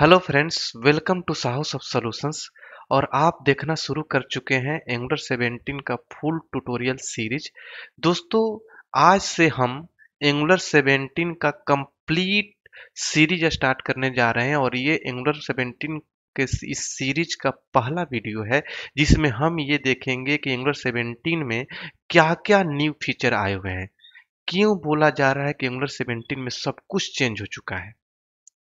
hello friends welcome to Sahu of solutions और आप देखना शुरू कर चुके हैं एंगुलर 17 का फुल ट्यूटोरियल सीरीज दोस्तों आज से हम एंगुलर 17 का कंप्लीट सीरीज स्टार्ट करने जा रहे हैं और ये एंगुलर 17 के इस सीरीज का पहला वीडियो है जिसमें हम ये देखेंगे कि एंगुलर 17 में क्या क्या न्यू फीचर आए हुए हैं क्यों बोला जा रहा है कि एंगुलर 17 में सब कुछ चेंज हो चुका है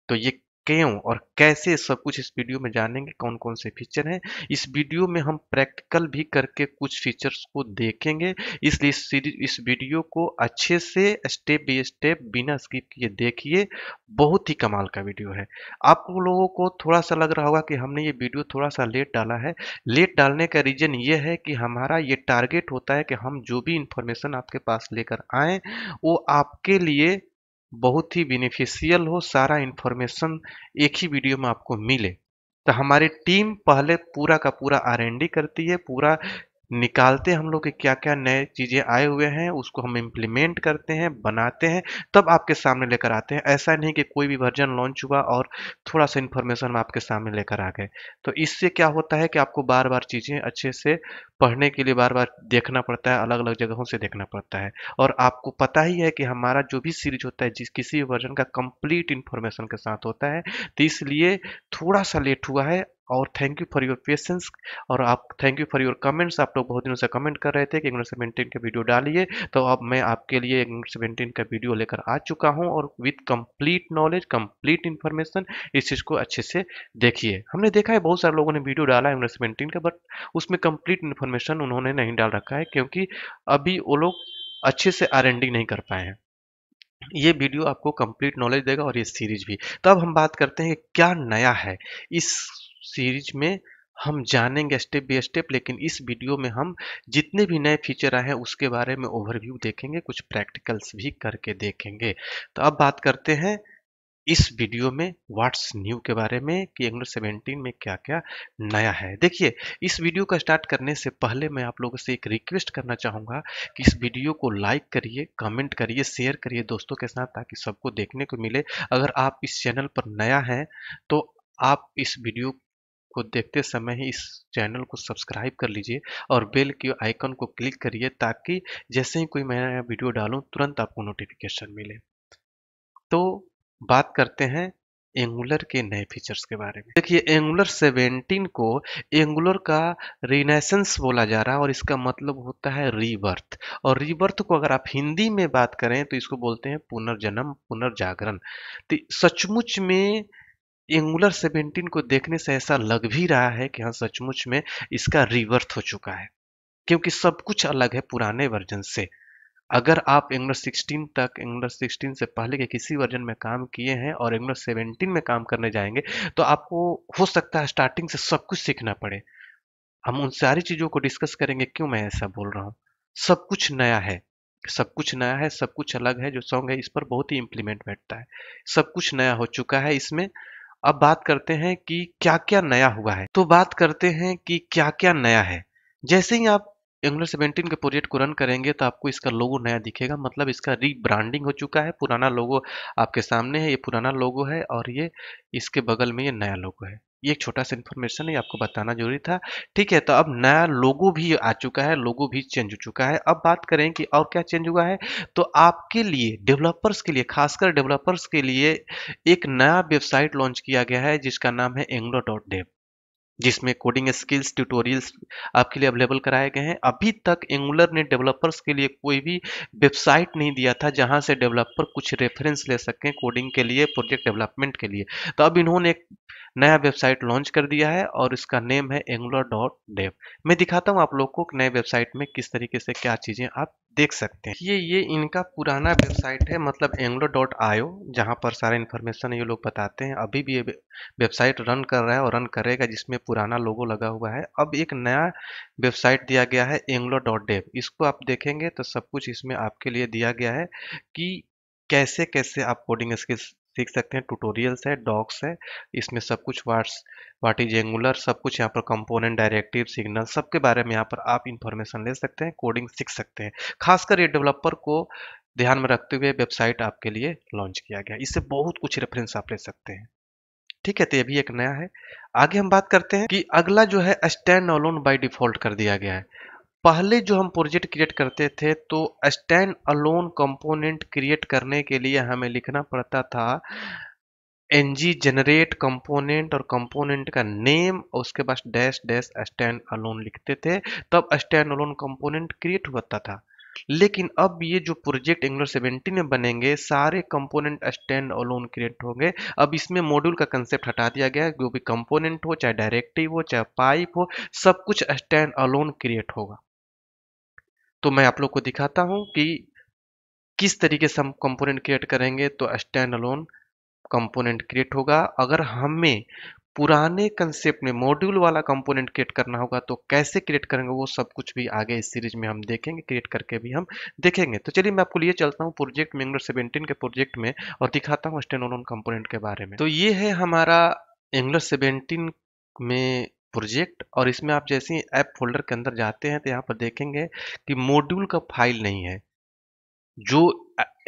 तो ये क्यों और कैसे सब कुछ इस वीडियो में जानेंगे कौन कौन से फीचर हैं इस वीडियो में हम प्रैक्टिकल भी करके कुछ फीचर्स को देखेंगे इसलिए इस इस वीडियो को अच्छे से स्टेप बाई स्टेप बिना स्किप किए देखिए बहुत ही कमाल का वीडियो है आप लोगों को थोड़ा सा लग रहा होगा कि हमने ये वीडियो थोड़ा सा लेट डाला है लेट डालने का रीज़न ये है कि हमारा ये टारगेट होता है कि हम जो भी इंफॉर्मेशन आपके पास लेकर आएँ वो आपके लिए बहुत ही बेनिफिशियल हो सारा इन्फॉर्मेशन एक ही वीडियो में आपको मिले तो हमारी टीम पहले पूरा का पूरा आर करती है पूरा निकालते हम लोग के क्या क्या नए चीज़ें आए हुए हैं उसको हम इम्प्लीमेंट करते हैं बनाते हैं तब आपके सामने लेकर आते हैं ऐसा नहीं कि कोई भी वर्जन लॉन्च हुआ और थोड़ा सा इन्फॉर्मेशन हम आपके सामने लेकर आ गए तो इससे क्या होता है कि आपको बार बार चीज़ें अच्छे से पढ़ने के लिए बार बार देखना पड़ता है अलग अलग जगहों से देखना पड़ता है और आपको पता ही है कि हमारा जो भी सीरीज होता है जिस किसी भी वर्जन का कंप्लीट इन्फॉर्मेशन के साथ होता है तो इसलिए थोड़ा सा लेट हुआ है और thank you for your patience और आप thank you for your comments आप लोग बहुत दिनों से कमेंट कर रहे थे कि इंग्लिश सेवेंटीन का वीडियो डालिए तो अब मैं आपके लिए इंग्लिश सेवेंटीन का वीडियो लेकर आ चुका हूँ और with complete knowledge complete information इस चीज़ को अच्छे से देखिए हमने देखा है बहुत सारे लोगों ने वीडियो डाला है इंग्लिश सेवेंटीन का बट उसमें कम्प्लीट इन्फॉर्मेशन उन्होंने नहीं डाल रखा है क्योंकि अभी वो लोग अच्छे से आर नहीं कर पाए हैं ये वीडियो आपको कंप्लीट नॉलेज देगा और ये सीरीज भी तो अब हम बात करते हैं क्या नया है इस सीरीज में हम जानेंगे स्टेप बाय स्टेप लेकिन इस वीडियो में हम जितने भी नए फीचर आए हैं उसके बारे में ओवरव्यू देखेंगे कुछ प्रैक्टिकल्स भी करके देखेंगे तो अब बात करते हैं इस वीडियो में व्हाट्स न्यू के बारे में कि एंगुलर 17 में क्या क्या नया है देखिए इस वीडियो का स्टार्ट करने से पहले मैं आप लोगों से एक रिक्वेस्ट करना चाहूँगा कि इस वीडियो को लाइक करिए कमेंट करिए शेयर करिए दोस्तों के साथ ताकि सबको देखने को मिले अगर आप इस चैनल पर नया हैं तो आप इस वीडियो को देखते समय ही इस चैनल को सब्सक्राइब कर लीजिए और बेल के आइकन को क्लिक करिए ताकि जैसे ही कोई मैं नया वीडियो डालूँ तुरंत आपको नोटिफिकेशन मिले तो बात करते हैं एंगुलर के नए फीचर्स के बारे में देखिए एंगुलर 17 को एंगुलर का रिनेसेंस बोला जा रहा है और इसका मतलब होता है रीबर्थ और रीबर्थ को अगर आप हिंदी में बात करें तो इसको बोलते हैं पुनर्जन्म पुनर्जागरण तो सचमुच में एंगुलर 17 को देखने से ऐसा लग भी रहा है कि हाँ सचमुच में इसका रिवर्थ हो चुका है क्योंकि सब कुछ अलग है पुराने वर्जन से अगर आप एंगुलर 16 तक एंगुलर 16 से पहले के किसी वर्जन में काम किए हैं और एंगुलर 17 में काम करने जाएंगे तो आपको हो सकता है स्टार्टिंग से सब कुछ सीखना पड़े हम उन सारी चीज़ों को डिस्कस करेंगे क्यों मैं ऐसा बोल रहा हूँ सब कुछ नया है सब कुछ नया है सब कुछ अलग है जो सॉन्ग है इस पर बहुत ही इम्प्लीमेंट बैठता है सब कुछ नया हो चुका है इसमें अब बात करते हैं कि क्या क्या नया हुआ है तो बात करते हैं कि क्या क्या नया है जैसे ही आप एंगुलर सेवेंटीन के प्रोजेक्ट को रन करेंगे तो आपको इसका लोगो नया दिखेगा मतलब इसका रीब्रांडिंग हो चुका है पुराना लोगो आपके सामने है ये पुराना लोगो है और ये इसके बगल में ये नया लोगो है ये एक छोटा सा इन्फॉर्मेशन है आपको बताना जरूरी था ठीक है तो अब नया लोगो भी आ चुका है लोगो भी चेंज हो चुका है अब बात करें कि और क्या चेंज हुआ है तो आपके लिए डेवलपर्स के लिए खासकर डेवलपर्स के लिए एक नया वेबसाइट लॉन्च किया गया है जिसका नाम है एंग्लो डॉट डेव जिसमें कोडिंग स्किल्स ट्यूटोरियल्स आपके लिए अवेलेबल कराए गए हैं अभी तक एंगुलर ने डेवलपर्स के लिए कोई भी वेबसाइट नहीं दिया था जहां से डेवलपर कुछ रेफरेंस ले सकें कोडिंग के लिए प्रोजेक्ट डेवलपमेंट के लिए तो अब इन्होंने एक नया वेबसाइट लॉन्च कर दिया है और इसका नेम है एंगुलर डॉट डेव मैं दिखाता हूँ आप लोग को नए वेबसाइट में किस तरीके से क्या चीज़ें आप देख सकते हैं ये ये इनका पुराना वेबसाइट है मतलब एंग्लो डॉट आयो जहाँ पर सारा इन्फॉर्मेशन ये लोग बताते हैं अभी भी ये वेबसाइट रन कर रहा है और रन करेगा जिसमें पुराना लोगो लगा हुआ है अब एक नया वेबसाइट दिया गया है एंग्लो डॉट डेव इसको आप देखेंगे तो सब कुछ इसमें आपके लिए दिया गया है कि कैसे कैसे आप कोडिंग स्किल्स देख सकते हैं ट्यूटोरियल्स है डॉक्स है इसमें सब कुछ वाट्स वाट इज एंगुलर सब कुछ यहाँ पर कंपोनेंट डायरेक्टिव सिग्नल सब के बारे में यहाँ पर आप इंफॉर्मेशन ले सकते हैं कोडिंग सीख सकते हैं खासकर ये डेवलपर को ध्यान में रखते हुए वेबसाइट आपके लिए लॉन्च किया गया इससे बहुत कुछ रेफरेंस आप ले सकते हैं ठीक है तो ये भी एक नया है आगे हम बात करते हैं कि अगला जो है स्टैंड अलोन बाय डिफॉल्ट कर दिया गया है पहले जो हम प्रोजेक्ट क्रिएट करते थे तो स्टैंड अलोन कंपोनेंट क्रिएट करने के लिए हमें लिखना पड़ता था एन जी जनरेट कंपोनेंट और कंपोनेंट का नेम और उसके बाद डैश डैश स्टैंड अलोन लिखते थे तब स्टैंड अलोन कंपोनेंट क्रिएट होता था लेकिन अब ये जो प्रोजेक्ट एंगुलर 70 में बनेंगे सारे कंपोनेंट स्टैंड अलोन क्रिएट होंगे अब इसमें मॉड्यूल का कंसेप्ट हटा दिया गया है जो भी कंपोनेंट हो चाहे डायरेक्टिव हो चाहे पाइप हो सब कुछ स्टैंड अलोन क्रिएट होगा तो मैं आप लोग को दिखाता हूँ कि किस तरीके से हम कंपोनेंट क्रिएट करेंगे तो स्टैंड अलोन कंपोनेंट क्रिएट होगा अगर हमें पुराने कंसेप्ट में मॉड्यूल वाला कंपोनेंट क्रिएट करना होगा तो कैसे क्रिएट करेंगे वो सब कुछ भी आगे इस सीरीज में हम देखेंगे क्रिएट करके भी हम देखेंगे तो चलिए मैं आपको लिए चलता हूँ प्रोजेक्ट मिंगो सेवेंटीन के प्रोजेक्ट में और दिखाता हूँ स्टैंड स्टेनोलोन कंपोनेंट के बारे में तो ये है हमारा एंगुलर सेवेंटीन में प्रोजेक्ट और इसमें आप जैसे ही ऐप फोल्डर के अंदर जाते हैं तो यहाँ पर देखेंगे कि मॉड्यूल का फाइल नहीं है जो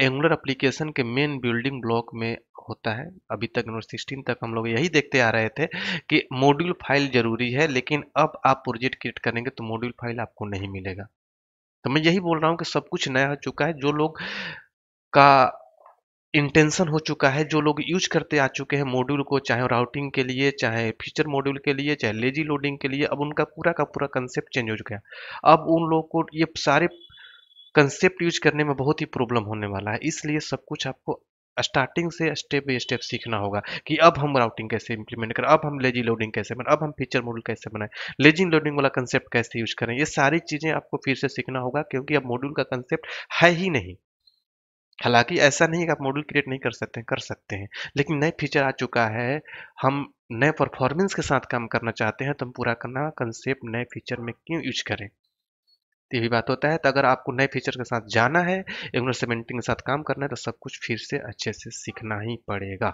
एंगुलर एप्लीकेशन के मेन बिल्डिंग ब्लॉक में होता है अभी तक नोट सिक्सटीन तक हम लोग यही देखते आ रहे थे कि मॉड्यूल फाइल जरूरी है लेकिन अब आप प्रोजेक्ट क्रिएट करेंगे तो मॉड्यूल फाइल आपको नहीं मिलेगा तो मैं यही बोल रहा हूँ कि सब कुछ नया हो चुका है जो लोग का इंटेंशन हो चुका है जो लोग यूज करते आ चुके हैं मॉड्यूल को चाहे राउटिंग के लिए चाहे फीचर मॉड्यूल के लिए चाहे लेजी लोडिंग के लिए अब उनका पूरा का पूरा कंसेप्ट चेंज हो चुका है अब उन लोगों को ये सारे कंसेप्ट यूज करने में बहुत ही प्रॉब्लम होने वाला है इसलिए सब कुछ आपको स्टार्टिंग से स्टेप बाई स्टेप सीखना होगा कि अब हम राउटिंग कैसे इंप्लीमेंट करें अब हम लेजी लोडिंग कैसे बनाए अब हम फीचर मॉड्यूल कैसे बनाए लेजी लोडिंग वाला कंसेप्ट कैसे यूज करें ये सारी चीज़ें आपको फिर से सीखना होगा क्योंकि अब मॉड्यूल का कंसेप्ट है ही नहीं हालांकि ऐसा नहीं है कि आप मॉडल क्रिएट नहीं कर सकते हैं कर सकते हैं लेकिन नए फीचर आ चुका है हम नए परफॉर्मेंस के साथ काम करना चाहते हैं तो हम पूरा करना कंसेप्ट नए फीचर में क्यों यूज करें तो यही बात होता है तो अगर आपको नए फीचर के साथ जाना है एंगुलर सीमेंटिंग के साथ काम करना है तो सब कुछ फिर से अच्छे से सीखना ही पड़ेगा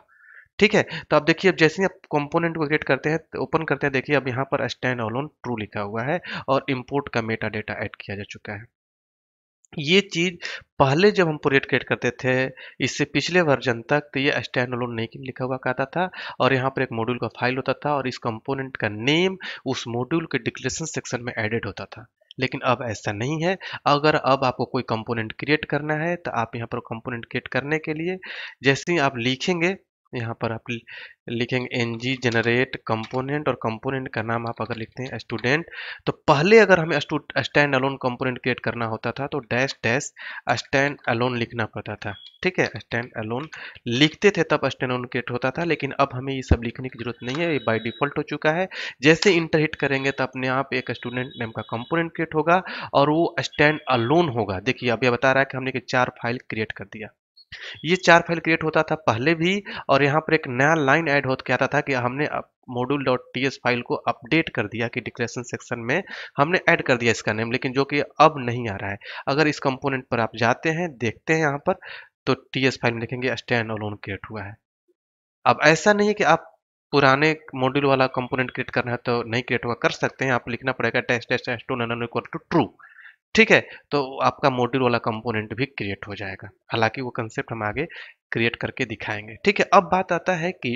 ठीक है तो आप देखिए अब जैसे ही आप कंपोनेंट को क्रिएट करते हैं तो ओपन करते हैं देखिए अब यहाँ पर स्टैंड ऑलोन ट्रू लिखा हुआ है और इम्पोर्ट का मेटा डेटा ऐड किया जा चुका है ये चीज़ पहले जब हम प्रोजेक्ट क्रिएट करते थे इससे पिछले वर्जन तक तो ये स्टैंड अलोन नहीं लिखा हुआ कहता था और यहाँ पर एक मॉड्यूल का फाइल होता था और इस कंपोनेंट का नेम उस मॉड्यूल के डिक्लेरेशन सेक्शन में एडेड होता था लेकिन अब ऐसा नहीं है अगर अब आपको कोई कंपोनेंट क्रिएट करना है तो आप यहाँ पर कंपोनेंट क्रिएट करने के लिए जैसे ही आप लिखेंगे यहाँ पर आप लिखेंगे एन जी जनरेट कंपोनेंट और कंपोनेंट का नाम आप अगर लिखते हैं स्टूडेंट तो पहले अगर हमें स्टैंड अलोन कंपोनेंट क्रिएट करना होता था तो डैश डैश स्टैंड अलोन लिखना पड़ता था ठीक है स्टैंड अलोन लिखते थे तब स्टैंड अलोन क्रिएट होता था लेकिन अब हमें ये सब लिखने की जरूरत नहीं है ये बाई डिफॉल्ट हो चुका है जैसे इंटर हिट करेंगे तो अपने आप एक स्टूडेंट नेम का कंपोनेंट क्रिएट होगा और वो स्टैंड अलोन होगा देखिए अब यह बता रहा है कि हमने चार फाइल क्रिएट कर दिया ये चार फाइल क्रिएट होता था पहले भी और यहाँ पर एक नया लाइन ऐड होते क्या था कि हमने module dot T S file को अपडेट कर दिया कि डिक्लेरेशन सेक्शन में हमने ऐड कर दिया इसका नेम लेकिन जो कि अब नहीं आ रहा है अगर इस कंपोनेंट पर आप जाते हैं देखते हैं यहाँ पर तो टी एस फाइल में देखेंगे स्टैंड अलोन क्रिएट हुआ है अब ऐसा नहीं है कि आप पुराने मॉड्यूल वाला कंपोनेंट क्रिएट करना है तो नहीं क्रिएट हुआ कर सकते हैं आप लिखना पड़ेगा test test test to none equal to true ठीक है तो आपका मॉड्यूल वाला कंपोनेंट भी क्रिएट हो जाएगा हालांकि वो कंसेप्ट हम आगे क्रिएट करके दिखाएंगे ठीक है अब बात आता है कि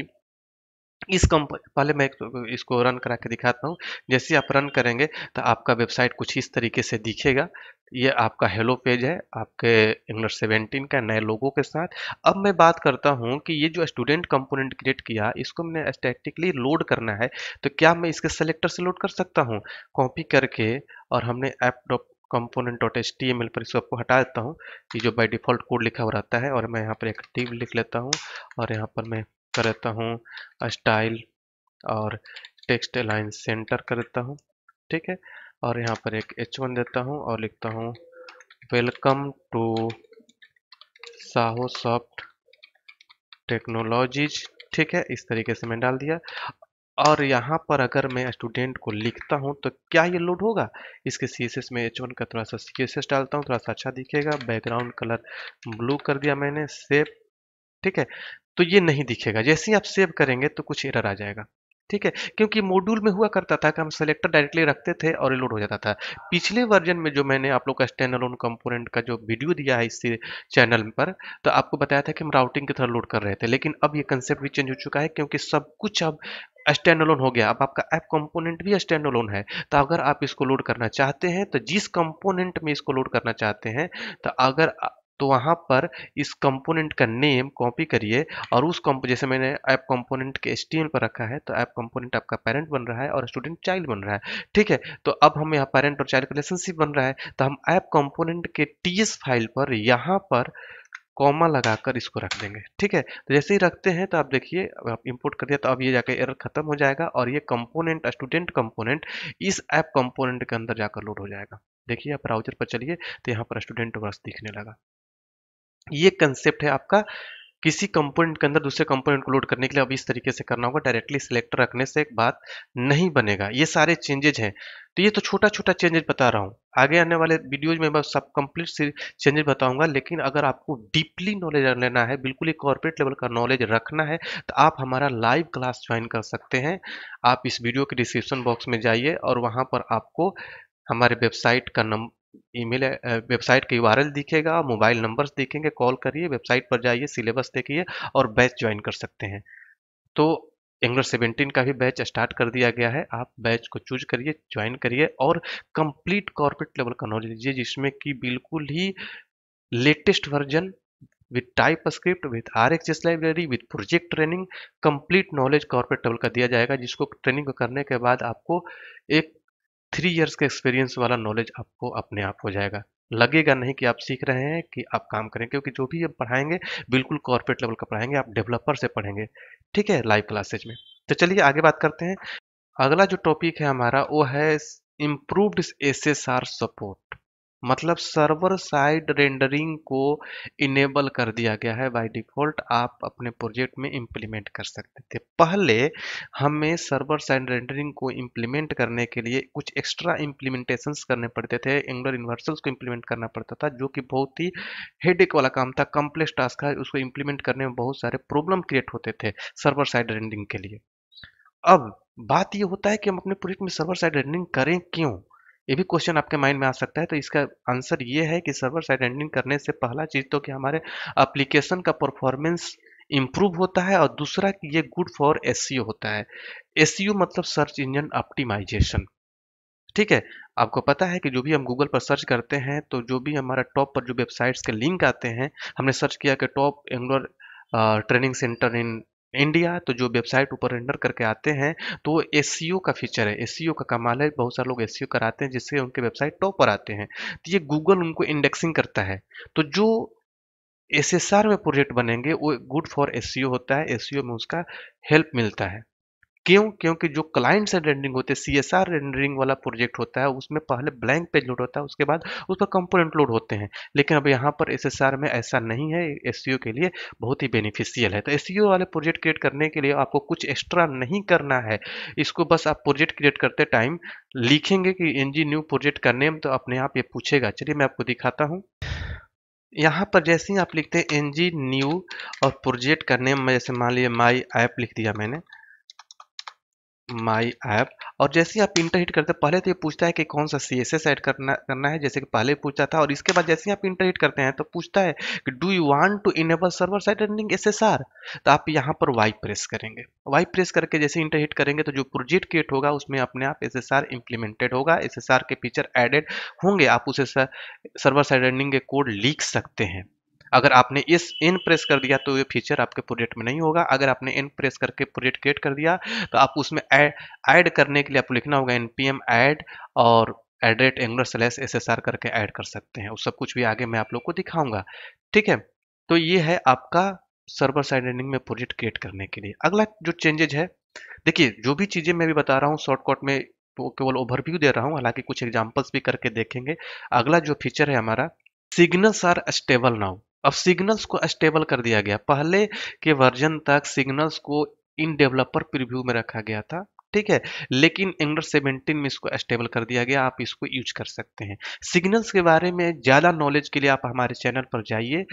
इस कंप पहले मैं इसको रन करा के दिखाता हूँ जैसे आप रन करेंगे तो आपका वेबसाइट कुछ इस तरीके से दिखेगा ये आपका हेलो पेज है आपके इंग्लिश सेवेंटीन का नए लोगों के साथ अब मैं बात करता हूँ कि ये जो स्टूडेंट कंपोनेंट क्रिएट किया इसको मैंने स्टैटिकली लोड करना है तो क्या मैं इसके सेलेक्टर से लोड कर सकता हूँ कॉपी करके और हमने app component dot H T M L पर इसको आपको हटा देता हूँ ये जो बाई डिफ़ॉल्ट कोड लिखा हुआ रहता है और मैं यहाँ पर एक टीव लिख लेता हूँ और यहाँ पर मैं कर देता हूँ स्टाइल और टेक्स्ट लाइन सेंटर कर देता हूँ ठीक है और यहाँ पर एक एच वन देता हूँ और लिखता हूँ welcome to Saho soft technologies ठीक है इस तरीके से मैं डाल दिया और यहाँ पर अगर मैं स्टूडेंट को लिखता हूँ तो क्या ये लोड होगा इसके सी एस एस में एच वन का थोड़ा सा सी एस एस डालता हूँ थोड़ा सा अच्छा दिखेगा बैकग्राउंड कलर ब्लू कर दिया मैंने सेव ठीक है तो ये नहीं दिखेगा जैसे ही आप सेव करेंगे तो कुछ एरर आ जाएगा ठीक है क्योंकि मॉड्यूल में हुआ करता था कि हम सेलेक्टर डायरेक्टली रखते थे और रिलोड हो जाता था पिछले वर्जन में जो मैंने आप लोग का स्टैंड अलोन कंपोनेंट का जो वीडियो दिया है इसी चैनल पर तो आपको बताया था कि हम राउटिंग के तरह लोड कर रहे थे लेकिन अब ये कंसेप्ट भी चेंज हो चुका है क्योंकि सब कुछ अब स्टैंड अलोन हो गया अब आपका ऐप कंपोनेंट भी स्टैंड अलोन है तो अगर आप इसको लोड करना चाहते हैं तो जिस कंपोनेंट में इसको लोड करना चाहते हैं तो अगर तो वहाँ पर इस कंपोनेंट का नेम कॉपी करिए और उस कम्प जैसे मैंने ऐप कंपोनेंट के एच पर रखा है तो ऐप कंपोनेंट आपका पेरेंट बन रहा है और स्टूडेंट चाइल्ड बन रहा है ठीक है तो अब हम यहाँ पेरेंट और चाइल्ड रिलेशनशिप बन रहा है तो हम ऐप कंपोनेंट के टी फाइल पर यहाँ पर कॉमा लगाकर इसको रख देंगे ठीक है तो जैसे ही रखते हैं तो आप देखिए आप इंपोर्ट कर दिया तो अब ये जाकर एरर खत्म हो जाएगा और ये कंपोनेंट स्टूडेंट कंपोनेंट इस ऐप कंपोनेंट के अंदर जाकर लोड हो जाएगा देखिए आप ब्राउजर पर चलिए तो यहाँ पर स्टूडेंट वर्ष दिखने लगा ये कंसेप्ट है आपका किसी कंपोनेंट के अंदर दूसरे कंपोनेंट को लोड करने के लिए अब इस तरीके से करना होगा डायरेक्टली सिलेक्टर रखने से एक बात नहीं बनेगा ये सारे चेंजेज हैं तो ये तो छोटा छोटा चेंजेज बता रहा हूँ आगे आने वाले वीडियोज में मैं सब कंप्लीट चेंजेस बताऊंगा लेकिन अगर आपको डीपली नॉलेज लेना है बिल्कुल ही कॉर्पोरेट लेवल का नॉलेज रखना है तो आप हमारा लाइव क्लास ज्वाइन कर सकते हैं आप इस वीडियो के डिस्क्रिप्शन बॉक्स में जाइए और वहाँ पर आपको हमारे वेबसाइट का नंबर ईमेल वेबसाइट का यू दिखेगा मोबाइल नंबर्स देखेंगे कॉल करिए वेबसाइट पर जाइए सिलेबस देखिए और बैच ज्वाइन कर सकते हैं तो एंगलर 17 का भी बैच स्टार्ट कर दिया गया है आप बैच को चूज करिए ज्वाइन करिए और कंप्लीट कॉर्पोरेट लेवल का नॉलेज लीजिए जिसमें कि बिल्कुल ही latest version with type with R X S library with project training complete knowledge corporate level का दिया जाएगा जिसको ट्रेनिंग करने के बाद आपको एक थ्री इयर्स का एक्सपीरियंस वाला नॉलेज आपको अपने आप हो जाएगा लगेगा नहीं कि आप सीख रहे हैं कि आप काम करें क्योंकि जो भी आप पढ़ाएंगे बिल्कुल कॉर्पोरेट लेवल का पढ़ाएंगे आप डेवलपर से पढ़ेंगे ठीक है लाइव क्लासेज में तो चलिए आगे बात करते हैं अगला जो टॉपिक है हमारा वो है improved S S R support मतलब सर्वर साइड रेंडरिंग को इनेबल कर दिया गया है बाय डिफ़ॉल्ट आप अपने प्रोजेक्ट में इंप्लीमेंट कर सकते थे पहले हमें सर्वर साइड रेंडरिंग को इंप्लीमेंट करने के लिए कुछ एक्स्ट्रा इंप्लीमेंटेशंस करने पड़ते थे एंगुलर यूनिवर्सल्स को इंप्लीमेंट करना पड़ता था जो कि बहुत ही हेडेक वाला काम था कम्प्लेक्स टास्क था उसको इम्प्लीमेंट करने में बहुत सारे प्रॉब्लम क्रिएट होते थे सर्वर साइड रेंडरिंग के लिए अब बात ये होता है कि हम अपने प्रोजेक्ट में सर्वर साइड रेंडरिंग करें क्यों ये भी क्वेश्चन आपके माइंड में आ सकता है तो इसका आंसर ये है कि सर्वर साइड रेंडरिंग करने से पहला चीज़ तो कि हमारे अप्लीकेशन का परफॉर्मेंस इम्प्रूव होता है और दूसरा कि ये गुड फॉर एस होता है एस e मतलब सर्च इंजन ऑप्टिमाइजेशन ठीक है आपको पता है कि जो भी हम गूगल पर सर्च करते हैं तो जो भी हमारा टॉप पर जो वेबसाइट्स के लिंक आते हैं हमने सर्च किया कि top Angular training centre in India तो जो वेबसाइट ऊपर रेंडर करके आते हैं तो वो एस e का फीचर है एस e का कमाल है बहुत सारे लोग एस e कराते हैं जिससे उनके वेबसाइट टॉप पर आते हैं तो ये गूगल उनको इंडेक्सिंग करता है तो जो एस में प्रोजेक्ट बनेंगे वो गुड फॉर एस होता है एस में उसका हेल्प मिलता है क्यों क्योंकि जो क्लाइंट साइड रेंडरिंग होते हैं सी एस आर रेंडरिंग वाला प्रोजेक्ट होता है उसमें पहले ब्लैंक पेज लोड होता है उसके बाद उस पर कंपोनेंट लोड होते हैं लेकिन अब यहाँ पर एस एस आर में ऐसा नहीं है एस सी ओ के लिए बहुत ही बेनिफिशियल है तो एस सी ओ वाले प्रोजेक्ट क्रिएट करने के लिए आपको कुछ एक्स्ट्रा नहीं करना है इसको बस आप प्रोजेक्ट क्रिएट करते टाइम लिखेंगे कि एन जी न्यू प्रोजेक्ट का नेम तो अपने आप ये पूछेगा चलिए मैं आपको दिखाता हूँ यहाँ पर जैसे ही आप लिखते हैं एन जी न्यू और प्रोजेक्ट का नेम जैसे मान लीजिए माई ऐप लिख दिया मैंने माई ऐप और जैसे ही आप इंटर हिट करते हैं पहले तो ये पूछता है कि कौन सा सी एस एस एड करना करना है जैसे कि पहले पूछता था और इसके बाद जैसे ही आप इंटर हिट करते हैं तो पूछता है कि do you want to enable server side running S S R तो आप यहाँ पर वाई प्रेस करेंगे वाई प्रेस करके जैसे इंटर हिट करेंगे तो जो प्रोजेक्ट क्रिएट होगा उसमें अपने आप एस एस आर इम्प्लीमेंटेड होगा एस एस आर के फीचर एडेड होंगे आप उसे सर्वर साइड रनिंग के कोड लिख सकते हैं अगर आपने इस इन प्रेस कर दिया तो ये फीचर आपके प्रोजेक्ट में नहीं होगा अगर आपने इन प्रेस करके प्रोजेक्ट क्रिएट कर दिया तो आप उसमें ऐड करने के लिए आपको लिखना होगा एन पी एम ऐड और at rate rate angular S S R करके ऐड कर सकते हैं उस सब कुछ भी आगे मैं आप लोग को दिखाऊंगा ठीक है तो ये है आपका सर्वर साइड रनिंग में प्रोजेक्ट क्रिएट करने के लिए अगला जो चेंजेज है देखिए जो भी चीज़ें मैं भी बता रहा हूँ शॉर्टकट में तो केवल ओवरव्यू दे रहा हूँ हालांकि कुछ एग्जाम्पल्स भी करके देखेंगे अगला जो फीचर है हमारा सिग्नल्स आर स्टेबल नाउ अब सिग्नल्स को स्टेबल कर दिया गया पहले के वर्जन तक सिग्नल्स को इन डेवलपर प्रीव्यू में रखा गया था ठीक है लेकिन एंगलर 17 में इसको स्टेबल कर दिया गया आप इसको यूज कर सकते हैं सिग्नल्स के बारे में ज़्यादा नॉलेज के लिए आप हमारे चैनल पर जाइए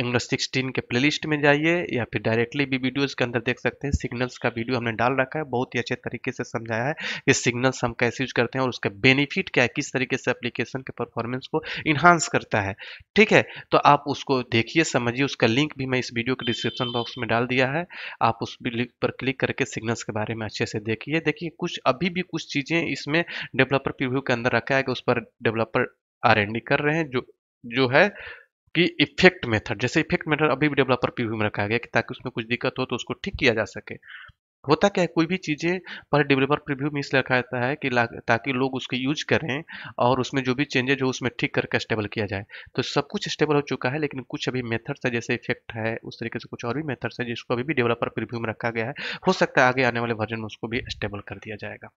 एंग्लो 16 के प्लेलिस्ट में जाइए या फिर डायरेक्टली भी वीडियोस के अंदर देख सकते हैं सिग्नल्स का वीडियो हमने डाल रखा है बहुत ही अच्छे तरीके से समझाया है कि सिग्नल्स हम कैसे यूज करते हैं और उसका बेनिफिट क्या है किस तरीके से एप्लीकेशन के परफॉर्मेंस को इन्हांस करता है ठीक है तो आप उसको देखिए समझिए उसका लिंक भी मैं इस वीडियो के डिस्क्रिप्शन बॉक्स में डाल दिया है आप उस लिंक पर क्लिक करके सिग्नल्स के बारे में अच्छे से देखिए देखिए कुछ अभी भी कुछ चीज़ें इसमें डेवलपर प्रिव्यू के अंदर रखा है कि उस पर डेवलपर आर कर रहे हैं जो जो है कि इफेक्ट मेथड जैसे इफेक्ट मेथड अभी भी डेवलपर पी में रखा गया कि ताकि उसमें कुछ दिक्कत हो तो उसको ठीक किया जा सके होता क्या है कोई भी चीज़ें पर डेवलपर प्रीव्यू में इसलिए रखा जाता है कि ताकि लोग उसके यूज करें और उसमें जो भी चेंजेज हो उसमें ठीक करके स्टेबल किया जाए तो सब कुछ स्टेबल हो चुका है लेकिन कुछ अभी मेथड्स है जैसे इफेक्ट है उस तरीके से कुछ और भी मेथड्स है जिसको अभी भी डेवलपर प्रीव्यू में रखा गया है हो सकता है आगे आने वाले वर्जन में उसको भी स्टेबल कर दिया जाएगा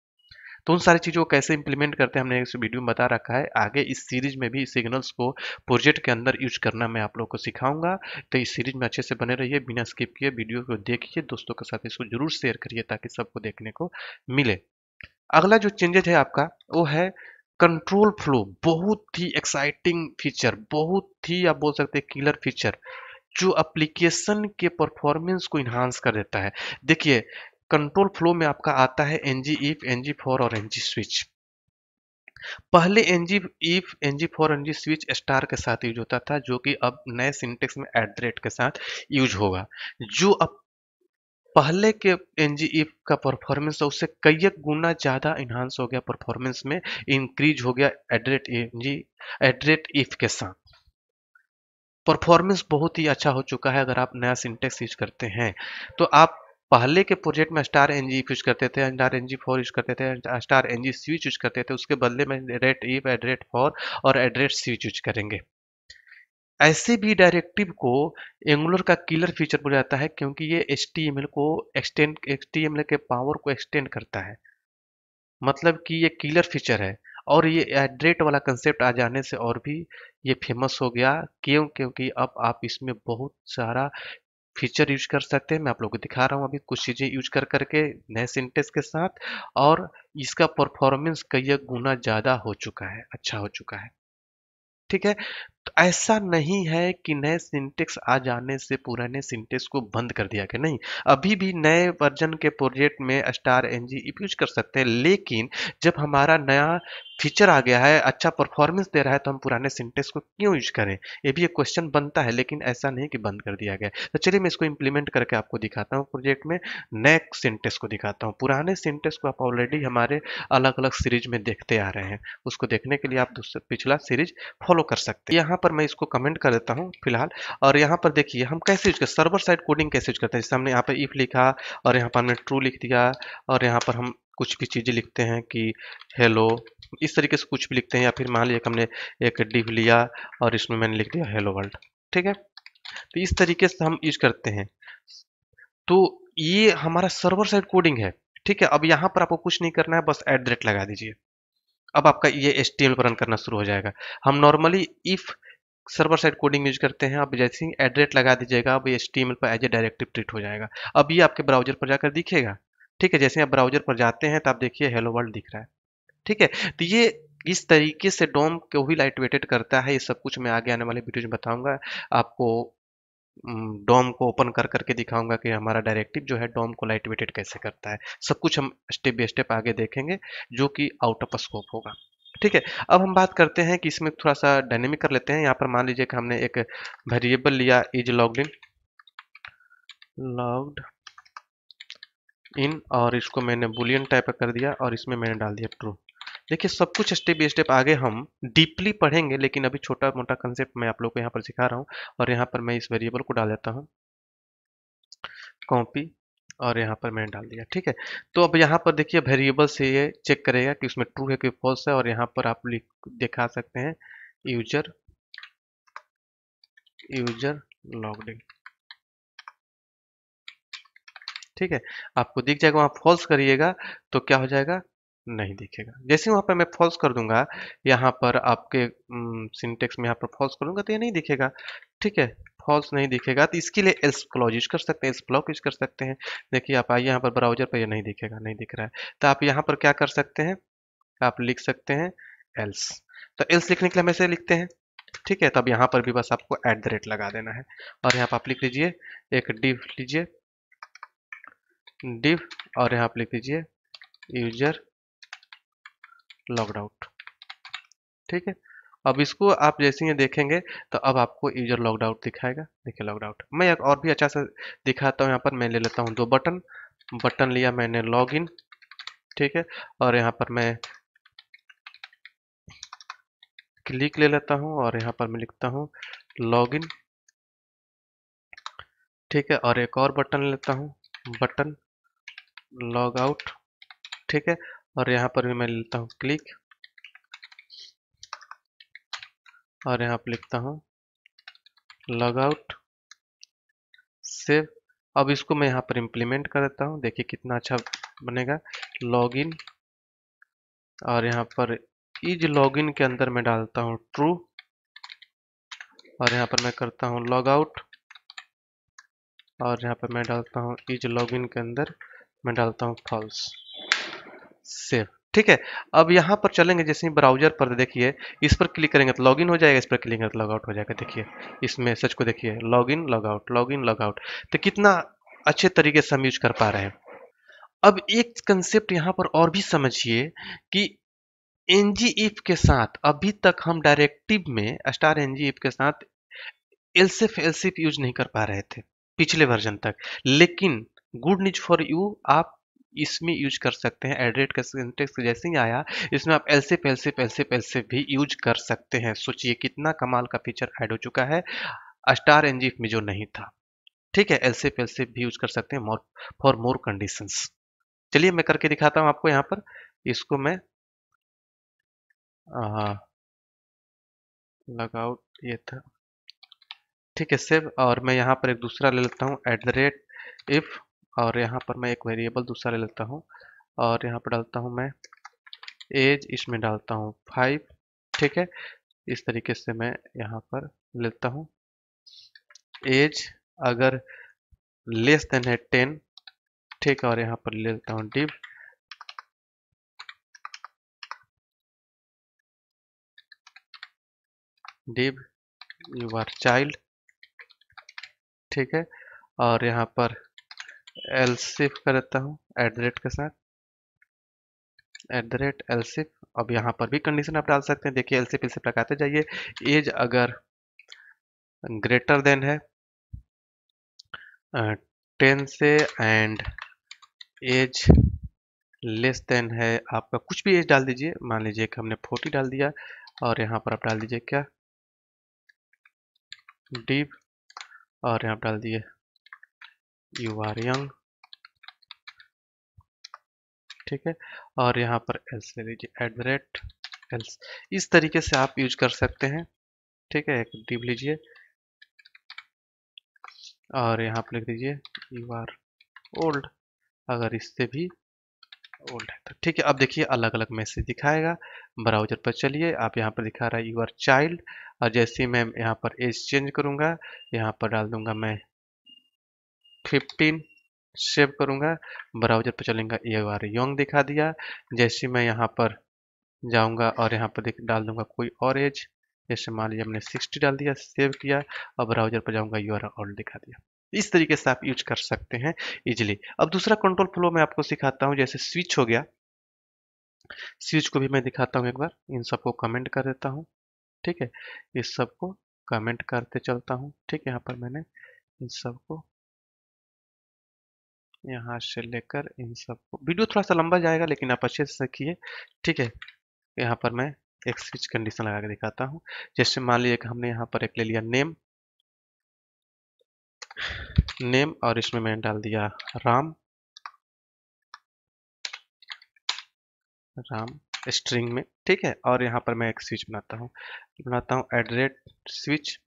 तो उन सारी चीज़ों को कैसे इंप्लीमेंट करते हैं हमने इस वीडियो में बता रखा है आगे इस सीरीज में भी सिग्नल्स को प्रोजेक्ट के अंदर यूज करना मैं आप लोग को सिखाऊंगा तो इस सीरीज में अच्छे से बने रहिए बिना स्किप किए वीडियो को देखिए दोस्तों के साथ इसको जरूर शेयर करिए ताकि सबको देखने को मिले अगला जो चेंजेज है आपका वो है कंट्रोल फ्लो बहुत ही एक्साइटिंग फीचर बहुत ही आप बोल सकते हैं क्लियर फीचर जो एप्लीकेशन के परफॉर्मेंस को इन्हांस कर देता है देखिए कंट्रोल फ्लो में आपका आता है एनजी इफ एनजी फोर और एनजी स्विच पहले NG if NG for NG switch star के साथ यूज होता था जो कि अब नए सिंटेक्स में एट द रेट के साथ यूज होगा जो अब पहले के एन जी इफ का परफॉर्मेंस था उससे कई गुना ज़्यादा इन्हांस हो गया परफॉर्मेंस में इंक्रीज हो गया at rate NG N G if के साथ परफॉर्मेंस बहुत ही अच्छा हो चुका है अगर आप नया सिंटेक्स यूज करते हैं तो आप पहले के प्रोजेक्ट में स्टार एन जी यूज करते थे star N G for use करते थे star N G switch use करते थे उसके बदले में एड्रेट ईप एड्रेट फोर और एड्रेट स्विच यूज करेंगे ऐसे भी डायरेक्टिव को एंगुलर का किलर फीचर बोला जाता है क्योंकि ये एच को एक्सटेंड एच के पावर को एक्सटेंड करता है मतलब कि ये किलर फीचर है और ये एड्रेट वाला कंसेप्ट आ जाने से और भी ये फेमस हो गया क्यों क्योंकि अब आप इसमें बहुत सारा फीचर यूज कर सकते हैं मैं आप लोगों को दिखा रहा हूँ अभी कुछ चीज़ें यूज कर करके नए सिंटेक्स के साथ और इसका परफॉर्मेंस कई गुना ज़्यादा हो चुका है अच्छा हो चुका है ठीक है तो ऐसा नहीं है कि नए सिंटेक्स आ जाने से पुराने सिंटेक्स को बंद कर दिया गया नहीं अभी भी नए वर्जन के प्रोजेक्ट में स्टार एन जी यूज कर सकते हैं लेकिन जब हमारा नया फीचर आ गया है अच्छा परफॉर्मेंस दे रहा है तो हम पुराने सिंटेक्स को क्यों यूज करें ये भी एक क्वेश्चन बनता है लेकिन ऐसा नहीं कि बंद कर दिया गया तो चलिए मैं इसको इम्प्लीमेंट करके आपको दिखाता हूँ प्रोजेक्ट में नए सिंटेक्स को दिखाता हूँ पुराने सिंटेक्स को आप ऑलरेडी हमारे अलग अलग सीरीज में देखते आ रहे हैं उसको देखने के लिए आप दूसरा पिछला सीरीज फॉलो कर सकते हैं यहाँ यहाँ पर मैं इसको कमेंट कर देता हूँ फिलहाल और यहाँ पर देखिए हम कैसे यूज कर सर्वर साइड कोडिंग कैसे यूज करते हैं जैसे हमने यहाँ पर इफ़ लिखा और यहाँ पर हमने ट्रू लिख दिया और यहाँ पर हम कुछ भी चीज़ें लिखते हैं कि हेलो इस तरीके से कुछ भी लिखते हैं या फिर मान लिया हमने एक डिव लिया और इसमें मैंने लिख दिया हेलो वर्ल्ड ठीक है तो इस तरीके से हम यूज करते हैं तो ये हमारा सर्वर साइड कोडिंग है ठीक है अब यहाँ पर आपको कुछ नहीं करना है बस एट द रेट लगा दीजिए अब आपका ये एस टी रन करना शुरू हो जाएगा हम normally if server side coding use करते हैं आप जैसे ही एड्रेट लगा दीजिएगा अब एस टी पर एज ए डायरेक्टिव ट्रीट हो जाएगा अब ये आपके ब्राउजर पर जाकर दिखेगा ठीक है जैसे आप ब्राउजर पर जाते हैं तो आप देखिए हेलो वर्ल्ड दिख रहा है ठीक है तो ये इस तरीके से डोम को ही लाइट वेटेड करता है ये सब कुछ मैं आगे आने वाले वीडियो में बताऊंगा आपको डोम को ओपन कर करके दिखाऊंगा कि हमारा डायरेक्टिव जो है डोम को लाइट वेटेड कैसे करता है सब कुछ हम स्टेप बाई स्टेप आगे देखेंगे जो कि आउट ऑफ स्कोप होगा ठीक है अब हम बात करते हैं कि इसमें थोड़ा सा डायनेमिक कर लेते हैं यहाँ पर मान लीजिए कि हमने एक वेरिएबल लिया is logged in logged in और इसको मैंने बुलियन टाइप कर दिया और इसमें मैंने डाल दिया ट्रू देखिए सब कुछ स्टेप बाई स्टेप आगे हम डीपली पढ़ेंगे लेकिन अभी छोटा मोटा कंसेप्ट मैं आप लोग को यहाँ पर सिखा रहा हूँ और यहाँ पर मैं इस वेरिएबल को डाल देता हूँ कॉपी और यहाँ पर मैंने डाल दिया ठीक है तो अब यहाँ पर देखिए वेरिएबल से ये चेक करेगा कि उसमें ट्रू है कि फॉल्स है और यहाँ पर आप लिख दिखा सकते हैं यूजर यूजर लॉग इन ठीक है आपको दिख जाएगा वहाँ फॉल्स करिएगा तो क्या हो जाएगा नहीं दिखेगा जैसे वहां पर मैं फॉल्स कर दूंगा यहाँ पर आपके सिंटेक्स में यहाँ पर फॉल्स करूंगा तो ये नहीं दिखेगा ठीक है फॉल्स नहीं दिखेगा तो इसके लिए एल्स क्लॉज यूज कर सकते हैं एल्स ब्लॉक यूज कर सकते हैं देखिए आप आइए यहाँ पर ब्राउजर पर ये नहीं दिखेगा नहीं दिख रहा है तो आप यहाँ पर क्या कर सकते हैं आप लिख सकते हैं एल्स तो एल्स लिखने के लिए हम ऐसे लिखते हैं ठीक है तब यहाँ पर भी बस आपको एट द रेट लगा देना है और यहाँ पर आप लिख लीजिए एक डिव लीजिए डिव और यहाँ आप लिख लीजिए यूजर लॉग्ड आउट ठीक है अब इसको आप जैसे ही देखेंगे तो अब आपको यूजर लॉग्ड आउट दिखाएगा देखिए लॉग्ड आउट मैं एक और भी अच्छा से दिखाता हूँ यहाँ पर मैं ले लेता हूँ दो बटन बटन लिया मैंने लॉग इन ठीक है और यहाँ पर मैं क्लिक ले लेता हूँ और यहाँ पर मैं लिखता हूँ लॉग इन ठीक है और एक और बटन लेता हूँ बटन लॉग आउट ठीक है और यहाँ पर भी मैं लेता हूँ क्लिक और यहाँ पर लिखता हूँ लॉग आउट सेव अब इसको मैं यहाँ पर इम्प्लीमेंट कर देता हूँ देखिए कितना अच्छा बनेगा लॉगिन और यहाँ पर इज लॉगिन के अंदर मैं डालता हूँ ट्रू और यहाँ पर मैं करता हूँ लॉग आउट और यहाँ पर मैं डालता हूँ इज लॉगिन के अंदर मैं डालता हूँ फॉल्स सेव ठीक है अब यहाँ पर चलेंगे जैसे ब्राउजर पर देखिए इस पर क्लिक करेंगे तो लॉगिन हो जाएगा इस पर क्लिक करेंगे तो लॉगआउट हो जाएगा देखिए इस मैसेज को देखिए लॉगिन लॉगआउट लॉगिन लॉगआउट तो कितना अच्छे तरीके से हम यूज कर पा रहे हैं अब एक कंसेप्ट यहाँ पर और भी समझिए कि एन जी के साथ अभी तक हम डायरेक्टिव में स्टार एन जी के साथ एलसेफ एलसिफ यूज नहीं कर पा रहे थे पिछले वर्जन तक लेकिन गुड न्यूज फॉर यू आप इसमें यूज कर सकते हैं एडरेट का सिंटेक्स तो जैसे ही आया इसमें आप एलसे पेलसे पेलसे पेलसे भी यूज कर सकते हैं सोचिए कितना कमाल का फीचर ऐड हो चुका है स्टार एनजीफ में जो नहीं था ठीक है एलसे पेलसे भी यूज कर सकते हैं फॉर मोर कंडीशन चलिए मैं करके दिखाता हूं आपको यहां पर इसको मैं लगाउट ये था ठीक है सेव और मैं यहां पर एक दूसरा ले लेता हूं एट द रेट इफ़ और यहाँ पर मैं एक वेरिएबल दूसरा ले लेता हूँ और यहाँ पर डालता हूँ मैं एज इसमें डालता हूँ फाइव ठीक है इस तरीके से मैं यहाँ पर लेता हूँ एज अगर लेस देन है टेन ठीक है और यहाँ पर ले लेता हूँ div div you are child ठीक है और यहाँ पर सिफ कर देता हूँ एट द रेट के साथ एट द रेट एलसिफ अब यहाँ पर भी कंडीशन आप डाल सकते हैं देखिए एलसिफ एलसिफ लगाते जाइए एज अगर ग्रेटर देन है टेन से एंड एज लेस देन है आपका कुछ भी एज डाल दीजिए मान लीजिए कि हमने फोर्टी डाल दिया और यहाँ पर आप डाल दीजिए क्या डीप और यहाँ डाल दिए यू आर यंग ठीक है और यहाँ पर एल्स ले लीजिए एट द रेट एल्स इस तरीके से आप यूज कर सकते हैं ठीक है एक डिप लीजिए और यहाँ पर लिख दीजिए यू आर ओल्ड अगर इससे भी ओल्ड है तो ठीक है अब देखिए अलग अलग मैसेज दिखाएगा ब्राउजर पर चलिए आप यहाँ पर दिखा रहा है यू आर चाइल्ड और जैसे मैं यहाँ पर एज चेंज करूँगा यहाँ पर डाल दूंगा मैं फिफ्टीन सेव करूँगा ब्राउजर पर चलेगा ए आर योंग दिखा दिया जैसे मैं यहाँ पर जाऊँगा और यहाँ पर डाल दूंगा कोई और एज जैसे मान लीजिए हमने सिक्सटी डाल दिया सेव किया और ब्राउजर पर जाऊँगा यू आर ऑल दिखा दिया इस तरीके से आप यूज कर सकते हैं इजिली अब दूसरा कंट्रोल फ्लो मैं आपको सिखाता हूँ जैसे स्विच हो गया स्विच को भी मैं दिखाता हूँ एक बार इन सबको कमेंट कर देता हूँ ठीक है इस सबको कमेंट करते चलता हूँ ठीक है यहाँ पर मैंने इन सबको यहाँ से लेकर इन सब को वीडियो थोड़ा सा लंबा जाएगा लेकिन आप अच्छे से सीखिए ठीक है यहाँ पर मैं एक स्विच कंडीशन लगा के दिखाता हूँ जैसे मान लीजिए कि हमने यहाँ पर एक ले लिया नेम नेम और इसमें मैंने डाल दिया राम राम स्ट्रिंग में ठीक है और यहाँ पर मैं एक स्विच बनाता हूँ बनाता हूँ एड्रेट स्विच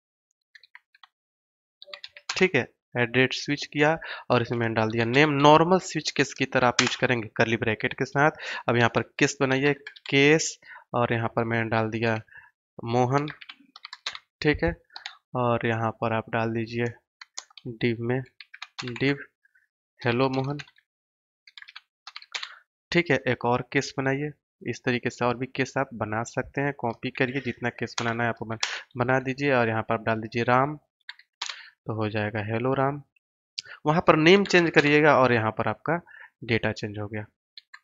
ठीक है एड्रेट स्विच किया और इसमें मैंने डाल दिया नेम नॉर्मल स्विच केस की तरह आप यूज करेंगे करली ब्रैकेट के साथ अब यहाँ पर केस बनाइए केस और यहाँ पर मैंने डाल दिया मोहन ठीक है और यहाँ पर आप डाल दीजिए डिव में डिव हेलो मोहन ठीक है एक और केस बनाइए इस तरीके से और भी केस आप बना सकते हैं कॉपी करिए जितना केस बनाना है आप बना दीजिए और यहाँ पर आप डाल दीजिए राम तो हो जाएगा हेलो राम वहां पर नेम चेंज करिएगा और यहाँ पर आपका डेटा चेंज हो गया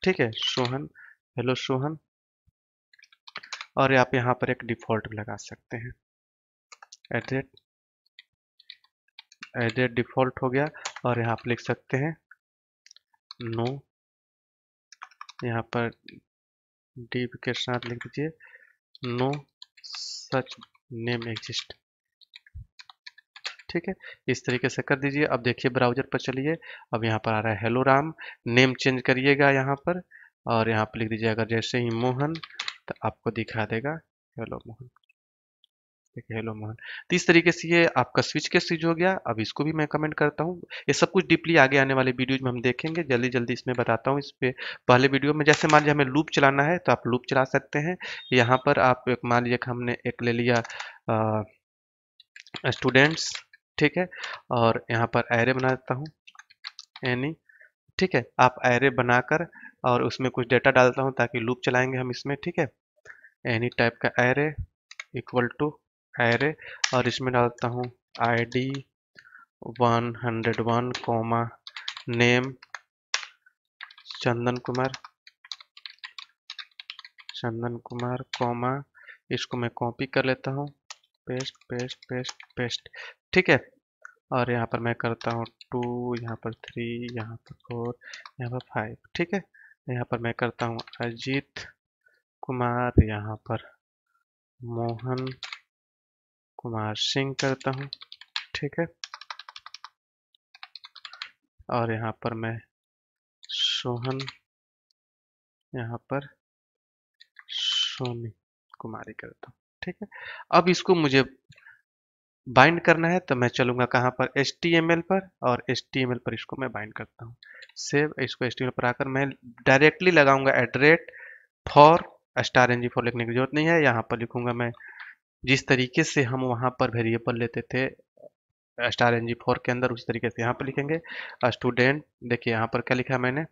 ठीक है सोहन हेलो सोहन और आप यहाँ पर एक डिफॉल्ट भी लगा सकते हैं at the rate rate default हो गया और यहाँ आप लिख सकते हैं नो यहाँ पर डीप के साथ लिख दीजिए नो सच नेम एग्जिस्ट ठीक है इस तरीके से कर दीजिए अब देखिए ब्राउजर पर चलिए अब यहाँ पर आ रहा है हेलो राम नेम चेंज करिएगा यहाँ पर और यहाँ पर लिख दीजिए अगर जैसे ही मोहन तो आपको दिखा देगा हेलो मोहन ठीक हेलो मोहन तो इस तरीके से ये आपका स्विच के स्विच हो गया अब इसको भी मैं कमेंट करता हूँ ये सब कुछ डीपली आगे आने वाले वीडियोज में हम देखेंगे जल्दी जल्दी इसमें बताता हूँ इस पर पहले वीडियो में जैसे मान लीजिए हमें लूप चलाना है तो आप लूप चला सकते हैं यहाँ पर आप एक मान लीजिए हमने एक ले लिया स्टूडेंट्स ठीक है और यहाँ पर एरे बना देता हूँ एनी ठीक है आप एरे बनाकर और उसमें कुछ डेटा डालता हूँ ताकि लूप चलाएंगे हम इसमें ठीक है एनी टाइप का एरे इक्वल टू एरे और इसमें डालता हूँ I D one hundred one comma name Chandan Kumar Chandan Kumar comma इसको मैं कॉपी कर लेता हूँ पेस्ट पेस्ट पेस्ट पेस्ट ठीक है और यहाँ पर मैं करता हूँ टू यहाँ पर थ्री यहाँ पर फोर यहाँ पर फाइव ठीक है यहाँ पर मैं करता हूँ अजीत कुमार यहाँ पर मोहन कुमार सिंह करता हूँ ठीक है और यहाँ पर मैं सोहन यहाँ पर सोनी कुमारी करता हूँ ठीक है अब इसको मुझे बाइंड करना है तो मैं चलूंगा कहाँ पर एस पर और एस पर इसको मैं बाइंड करता हूँ सेव इसको एस पर आकर मैं डायरेक्टली लगाऊंगा at rate for star N for लिखने की जरूरत नहीं है यहाँ पर लिखूंगा मैं जिस तरीके से हम वहाँ पर वेरिएबल लेते थे स्टार एन फोर के अंदर उसी तरीके से यहाँ पर लिखेंगे स्टूडेंट देखिए यहाँ पर क्या लिखा मैंने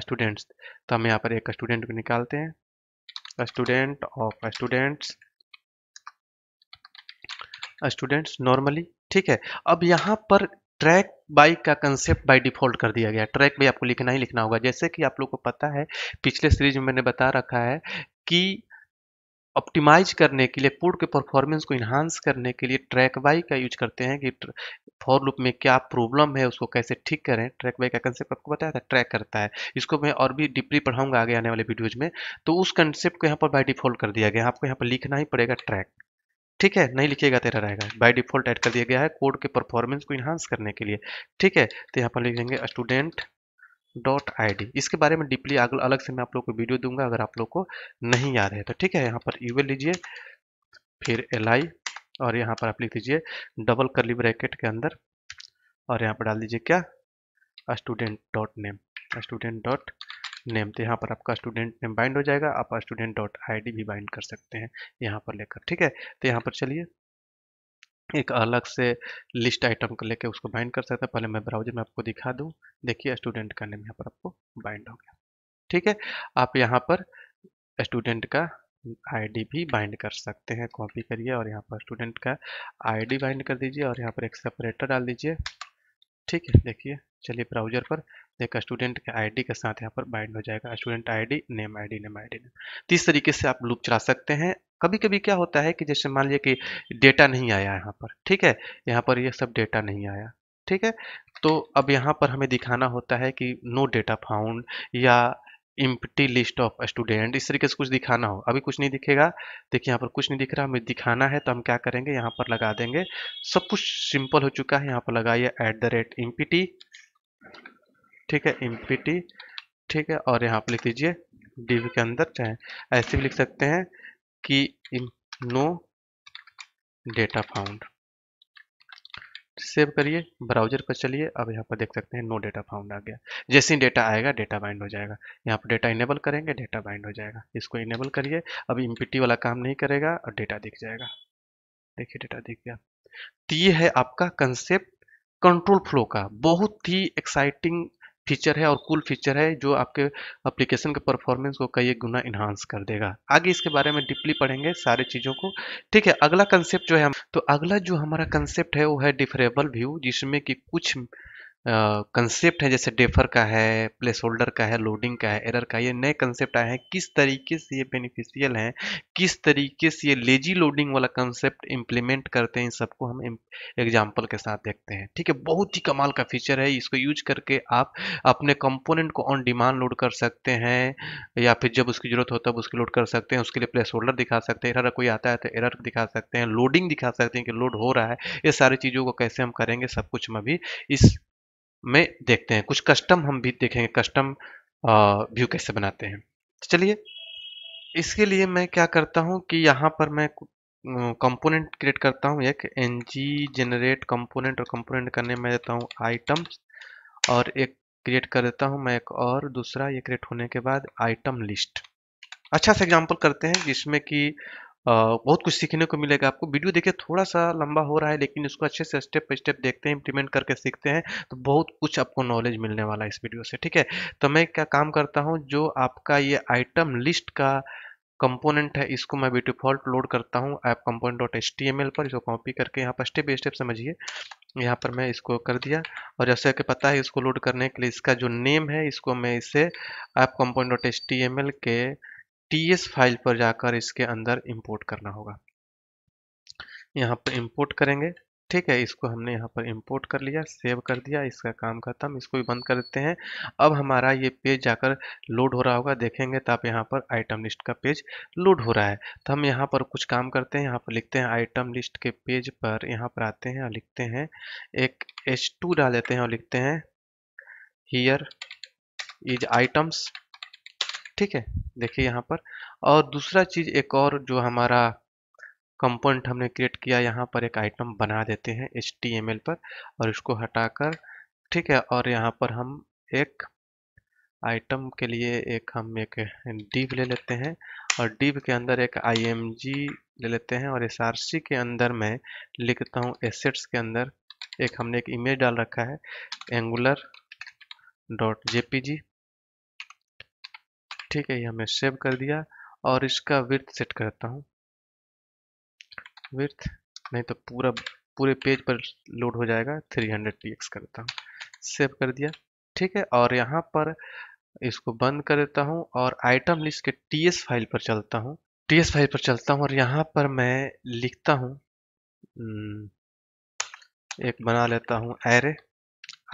स्टूडेंट्स तो हम यहाँ पर एक स्टूडेंट को निकालते हैं student of students students normally ठीक है अब यहाँ पर ट्रैक बाई का कंसेप्ट बाय डिफॉल्ट कर दिया गया ट्रैक बाई आपको लिखना ही लिखना होगा जैसे कि आप लोग को पता है पिछले सीरीज में मैंने बता रखा है कि ऑप्टिमाइज करने के लिए पूर्व के परफॉर्मेंस को इन्हांस करने के लिए ट्रैक बाई का यूज करते हैं कि फॉर लूप में क्या प्रॉब्लम है उसको कैसे ठीक करें ट्रैक बाई का कंसेप्ट आपको बताया था ट्रैक करता है इसको मैं और भी डीपली पढ़ाऊंगा आगे आने वाले वीडियोज में तो उस कंसेप्ट को यहाँ पर बाई डिफॉल्ट कर दिया गया आपको यहाँ पर लिखना ही पड़ेगा ट्रैक ठीक है नहीं लिखिएगा तेरा रहेगा बाय डिफॉल्ट ऐड कर दिया गया है कोड के परफॉर्मेंस को इन्हांस करने के लिए ठीक है तो यहाँ पर लिख देंगे स्टूडेंट डॉट आई इसके बारे में डीपली अलग से मैं आप लोग को वीडियो दूंगा अगर आप लोग को नहीं याद है तो ठीक है यहाँ पर यूएल लीजिए फिर एल आई और यहाँ पर आप लिख दीजिए डबल करली ब्रैकेट के अंदर और यहाँ पर डाल दीजिए क्या student dot name student dot name तो यहाँ पर आपका स्टूडेंट नेम बाइंड हो जाएगा आप स्टूडेंट डॉट आई भी बाइंड कर सकते हैं यहाँ पर लेकर ठीक है तो यहाँ पर चलिए एक अलग से लिस्ट आइटम को लेकर उसको बाइंड कर सकते हैं पहले मैं ब्राउजर में आपको दिखा दूँ देखिए स्टूडेंट का नेम यहाँ पर आपको बाइंड हो गया ठीक है आप यहाँ पर स्टूडेंट का आईडी भी बाइंड कर सकते हैं कॉपी करिए और यहाँ पर स्टूडेंट का आईडी बाइंड कर दीजिए और यहाँ पर एक सेपरेटर डाल दीजिए ठीक है देखिए चलिए ब्राउजर पर देखा स्टूडेंट के आईडी के साथ यहाँ पर बाइंड हो जाएगा student ID name ID name ID name तीस इस तरीके से आप लूप चला सकते हैं कभी कभी क्या होता है कि जैसे मान लीजिए कि डेटा नहीं आया यहाँ पर ठीक है यहाँ पर ये सब डेटा नहीं आया ठीक है तो अब यहाँ पर हमें दिखाना होता है कि नो डेटा फाउंड या एम्प्टी लिस्ट ऑफ स्टूडेंट इस तरीके से कुछ दिखाना हो अभी कुछ नहीं दिखेगा देखिए यहाँ पर कुछ नहीं दिख रहा हमें दिखाना है तो हम क्या करेंगे यहाँ पर लगा देंगे सब कुछ सिंपल हो चुका है यहाँ पर लगाइए एट द रेट एम्पीटी ठीक है एम्पीटी ठीक है और यहाँ पर लिख दीजिए डीवी के अंदर चाहे ऐसे भी लिख सकते हैं कि नो डेटा फाउंड सेव करिए ब्राउजर पर चलिए अब यहाँ पर देख सकते हैं नो डेटा फाउंड आ गया जैसे ही डेटा आएगा डेटा बाइंड हो जाएगा यहाँ पर डेटा इनेबल करेंगे डेटा बाइंड हो जाएगा इसको इनेबल करिए अब इम्पिटी वाला काम नहीं करेगा और डेटा दिख जाएगा देखिए डेटा दिख गया तो ये है आपका कंसेप्ट कंट्रोल फ्लो का बहुत ही एक्साइटिंग फीचर है और कूल फीचर है जो आपके अप्लीकेशन के परफॉर्मेंस को कई एक गुना इन्हांस कर देगा आगे इसके बारे में डीपली पढ़ेंगे सारे चीज़ों को ठीक है अगला कंसेप्ट जो है तो अगला जो हमारा कंसेप्ट है वो है डिफरेबल व्यू जिसमें कि कुछ कंसेप्ट हैं जैसे डेफर का है प्लेस होल्डर का है लोडिंग का है एरर का ये नए कंसेप्ट आए हैं किस तरीके से ये बेनिफिशियल हैं किस तरीके से ये लेजी लोडिंग वाला कंसेप्ट इम्प्लीमेंट करते हैं इन सबको हम एग्जाम्पल के साथ देखते हैं ठीक है बहुत ही कमाल का फीचर है इसको यूज करके आप अपने कंपोनेंट को ऑन डिमांड लोड कर सकते हैं या फिर जब उसकी ज़रूरत हो तब उसके लोड कर सकते हैं उसके लिए प्लेस होल्डर दिखा सकते हैं एरर कोई आता है तो एरर दिखा सकते हैं लोडिंग दिखा सकते हैं कि लोड हो रहा है ये सारी चीज़ों को कैसे हम करेंगे सब कुछ हम अभी इस में देखते हैं कुछ कस्टम हम भी देखेंगे कस्टम व्यू कैसे बनाते हैं तो चलिए इसके लिए मैं क्या करता हूँ कि यहाँ पर मैं कंपोनेंट क्रिएट करता हूँ एक एन जी जनरेट कंपोनेंट और कंपोनेंट करने में देता हूँ आइटम्स और एक क्रिएट कर देता हूँ मैं एक और दूसरा ये क्रिएट होने के बाद आइटम लिस्ट अच्छा सा एग्जाम्पल करते हैं जिसमें कि बहुत कुछ सीखने को मिलेगा आपको वीडियो देखिए थोड़ा सा लंबा हो रहा है लेकिन इसको अच्छे से स्टेप बाई स्टेप देखते हैं इंप्लीमेंट करके सीखते हैं तो बहुत कुछ आपको नॉलेज मिलने वाला है इस वीडियो से ठीक है तो मैं क्या काम करता हूँ जो आपका ये आइटम लिस्ट का कंपोनेंट है इसको मैं बी डिफॉल्ट लोड करता हूँ ऐप कंपोनेंट डॉट एच पर इसको कॉपी करके यहाँ पर स्टेप बाई स्टेप समझिए यहाँ पर मैं इसको कर दिया और जैसे कि पता है इसको लोड करने के लिए इसका जो नेम है इसको मैं इसे ऐप कंपोनेंट डॉट एच के टी एस फाइल पर जाकर इसके अंदर इंपोर्ट करना होगा यहाँ पर इंपोर्ट करेंगे ठीक है इसको हमने यहाँ पर इंपोर्ट कर लिया सेव कर दिया इसका काम खत्म इसको भी बंद कर देते हैं अब हमारा ये पेज जाकर लोड हो रहा होगा देखेंगे तो आप यहाँ पर आइटम लिस्ट का पेज लोड हो रहा है तो हम यहाँ पर कुछ काम करते हैं यहाँ पर लिखते हैं आइटम लिस्ट के पेज पर यहाँ पर आते हैं और लिखते हैं एक एच टू डाल देते हैं और लिखते हैं हियर इज आइटम्स ठीक है देखिए यहाँ पर और दूसरा चीज़ एक और जो हमारा कंपोनेंट हमने क्रिएट किया यहाँ पर एक आइटम बना देते हैं एच पर और इसको हटाकर ठीक है और यहाँ पर हम एक आइटम के लिए एक हम एक डिव ले लेते हैं और डिव के अंदर एक आई ले लेते हैं और एस के अंदर मैं लिखता हूँ एसेट्स के अंदर एक हमने एक इमेज डाल रखा है एंगुलर डॉट जी ठीक है ये हमें सेव कर दिया और इसका विर्थ सेट करता हूँ विर्थ नहीं तो पूरा पूरे पेज पर लोड हो जाएगा 300 हंड्रेड करता हूँ सेव कर दिया ठीक है और यहाँ पर इसको बंद कर देता हूँ और आइटम लिस्ट के टी एस फाइल पर चलता हूँ टी एस फाइल पर चलता हूँ और यहाँ पर मैं लिखता हूँ हम्म, एक बना लेता हूँ एरे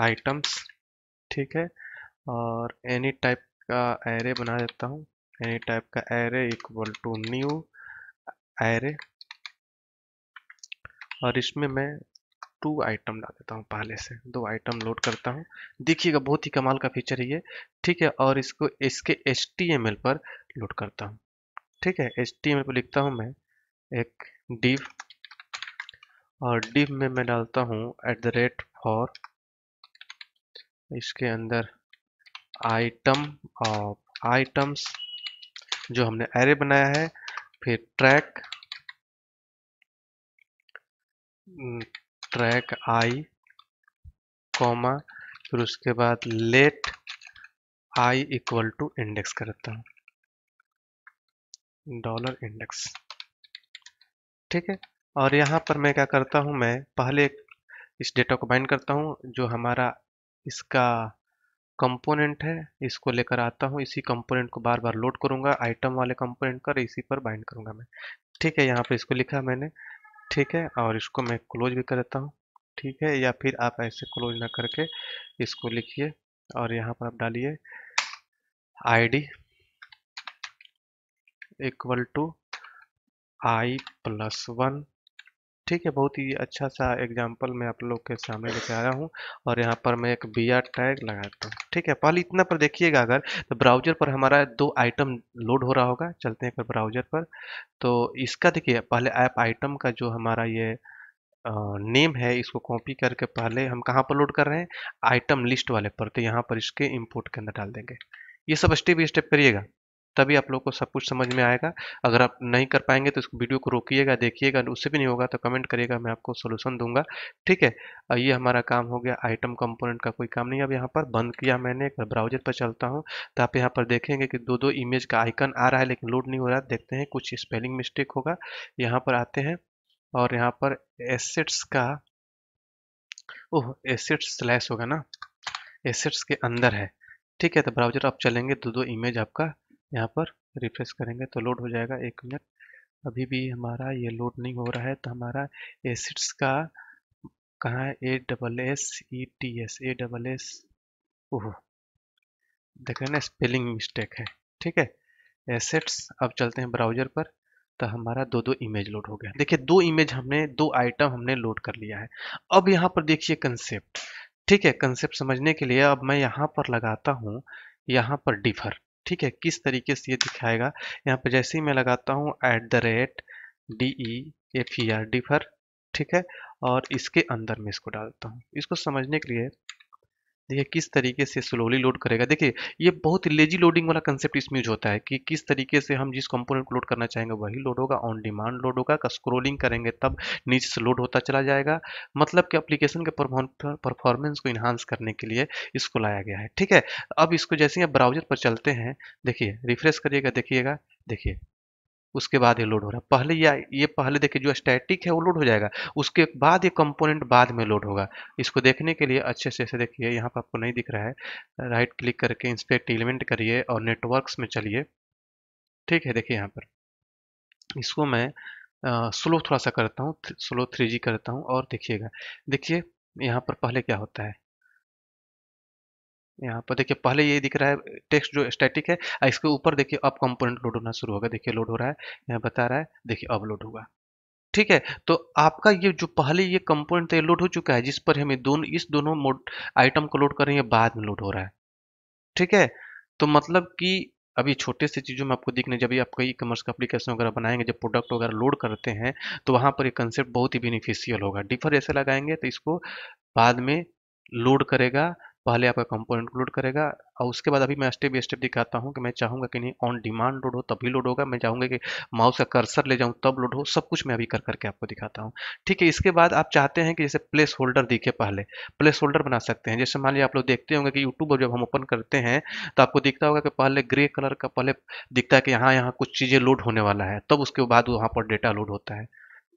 आइटम्स ठीक है और एनी टाइप का एरे बना देता हूँ एनी टाइप का array equal to new array और इसमें मैं टू आइटम डाल देता हूँ पहले से दो आइटम लोड करता हूँ देखिएगा बहुत ही कमाल का फीचर है ये ठीक है और इसको इसके एच पर लोड करता हूँ ठीक है एच पर लिखता हूँ मैं एक डिव और डिव में मैं डालता हूँ एट द रेट फॉर इसके अंदर आइटम ऑफ आइटम्स जो हमने एरे बनाया है फिर ट्रैक ट्रैक आई कॉमा फिर उसके बाद let I equal to index करता हूँ डॉलर इंडेक्स ठीक है और यहाँ पर मैं क्या करता हूँ मैं पहले इस डेटा को बाइंड करता हूँ जो हमारा इसका कंपोनेंट है इसको लेकर आता हूँ इसी कंपोनेंट को बार बार लोड करूंगा आइटम वाले कंपोनेंट कर इसी पर बाइंड करूंगा मैं ठीक है यहाँ पर इसको लिखा मैंने ठीक है और इसको मैं क्लोज भी कर देता हूँ ठीक है या फिर आप ऐसे क्लोज ना करके इसको लिखिए और यहाँ पर आप डालिए ID equal to I plus one ठीक है बहुत ही अच्छा सा एग्जाम्पल मैं आप लोग के सामने लेके आया हूँ और यहाँ पर मैं एक बी आर टैग लगाता हूँ ठीक है पहले इतना पर देखिएगा अगर तो ब्राउजर पर हमारा दो आइटम लोड हो रहा होगा चलते हैं फिर ब्राउजर पर तो इसका देखिए पहले ऐप आइटम का जो हमारा ये नेम है इसको कॉपी करके पहले हम कहाँ पर लोड कर रहे हैं आइटम लिस्ट वाले पर तो यहाँ पर इसके इम्पोर्ट के अंदर डाल देंगे ये सब स्टेप बाई स्टेप करिएगा तभी आप लोग को सब कुछ समझ में आएगा अगर आप नहीं कर पाएंगे तो इस वीडियो को रोकिएगा देखिएगा उससे भी नहीं होगा तो कमेंट करिएगा मैं आपको सोल्यूशन दूंगा ठीक है ये हमारा काम हो गया आइटम कंपोनेंट का कोई काम नहीं अब यहाँ पर बंद किया मैंने ब्राउजर पर चलता हूँ तो आप यहाँ पर देखेंगे कि दो दो इमेज का आइकन आ रहा है लेकिन लोड नहीं हो रहा देखते हैं कुछ स्पेलिंग मिस्टेक होगा यहाँ पर आते हैं और यहाँ पर एसेट्स का ओह एसेट्स स्लैश होगा ना एसेट्स के अंदर है ठीक है तो ब्राउजर आप चलेंगे दो दो इमेज आपका यहाँ पर रिफ्रेश करेंगे तो लोड हो जाएगा एक मिनट अभी भी हमारा ये लोड नहीं हो रहा है तो हमारा एसिड्स का कहाँ है A double S E T S A double S oh देख रहे ना स्पेलिंग मिस्टेक है ठीक है एसेट्स अब चलते हैं ब्राउजर पर तो हमारा दो दो इमेज लोड हो गया देखिए दो इमेज हमने दो आइटम हमने लोड कर लिया है अब यहाँ पर देखिए कंसेप्ट ठीक है कंसेप्ट समझने के लिए अब मैं यहाँ पर लगाता हूँ यहाँ पर डिफर ठीक है किस तरीके से ये दिखाएगा यहाँ पे जैसे ही मैं लगाता हूँ at the rate D E F E R defer ठीक है और इसके अंदर मैं इसको डालता हूँ इसको समझने के लिए देखिए किस तरीके से स्लोली लोड करेगा देखिए ये बहुत लेजी लोडिंग वाला कंसेप्ट इसमें यूज होता है कि किस तरीके से हम जिस कंपोनेंट को लोड करना चाहेंगे वही लोड होगा ऑन डिमांड लोड होगा का स्क्रोलिंग करेंगे तब नीचे से लोड होता चला जाएगा मतलब कि एप्लीकेशन के परफॉर्मेंस को इन्हांस करने के लिए इसको लाया गया है ठीक है अब इसको जैसे ही आप ब्राउजर पर चलते हैं देखिए रिफ्रेश करिएगा देखिएगा देखिए उसके बाद ये लोड हो रहा है पहले या ये पहले देखिए जो स्टैटिक है वो लोड हो जाएगा उसके बाद ये कंपोनेंट बाद में लोड होगा इसको देखने के लिए अच्छे से ऐसे देखिए यहाँ पर आपको नहीं दिख रहा है राइट क्लिक करके इंस्पेक्ट एलिमेंट करिए और नेटवर्क्स में चलिए ठीक है देखिए यहाँ पर इसको मैं आ, स्लो थोड़ा सा करता हूँ स्लो थ्री करता हूँ और देखिएगा देखिए यहाँ पर पहले क्या होता है यहाँ पर देखिए पहले ये दिख रहा है टेक्स्ट जो स्टैटिक है इसके ऊपर देखिए अब कंपोनेंट लोड होना शुरू होगा देखिए लोड हो रहा है यहाँ बता रहा है देखिए अब लोड हुआ ठीक है तो आपका ये जो पहले ये कंपोनेंट था लोड हो चुका है जिस पर हमें दोनों इस दोनों मोड आइटम को लोड कर रहे हैं बाद में लोड हो रहा है ठीक है तो मतलब कि अभी छोटे से चीज़ों में आपको दिखने जब भी आपको ई कमर्स का अप्लीकेशन वगैरह बनाएंगे जब प्रोडक्ट वगैरह लोड करते हैं तो वहाँ पर ये कंसेप्ट बहुत ही बेनिफिशियल होगा डिफर ऐसे लगाएंगे तो इसको बाद में लोड करेगा पहले आपका कंपोनेंट को लोड करेगा और उसके बाद अभी मैं स्टेप बाई स्टेप दिखाता हूँ कि मैं चाहूँगा कि नहीं ऑन डिमांड लोड हो तभी लोड होगा मैं चाहूँगा कि माउस का कर्सर ले जाऊँ तब लोड हो सब कुछ मैं अभी कर करके आपको दिखाता हूँ ठीक है इसके बाद आप चाहते हैं कि जैसे प्लेस होल्डर दिखे पहले प्लेस होल्डर बना सकते हैं जैसे मान लीजिए आप लोग देखते होंगे कि यूट्यूब जब हम ओपन करते हैं तो आपको दिखता होगा कि पहले ग्रे कलर का पहले दिखता है कि यहाँ यहाँ कुछ चीज़ें लोड होने वाला है तब उसके बाद वहाँ पर डेटा लोड होता है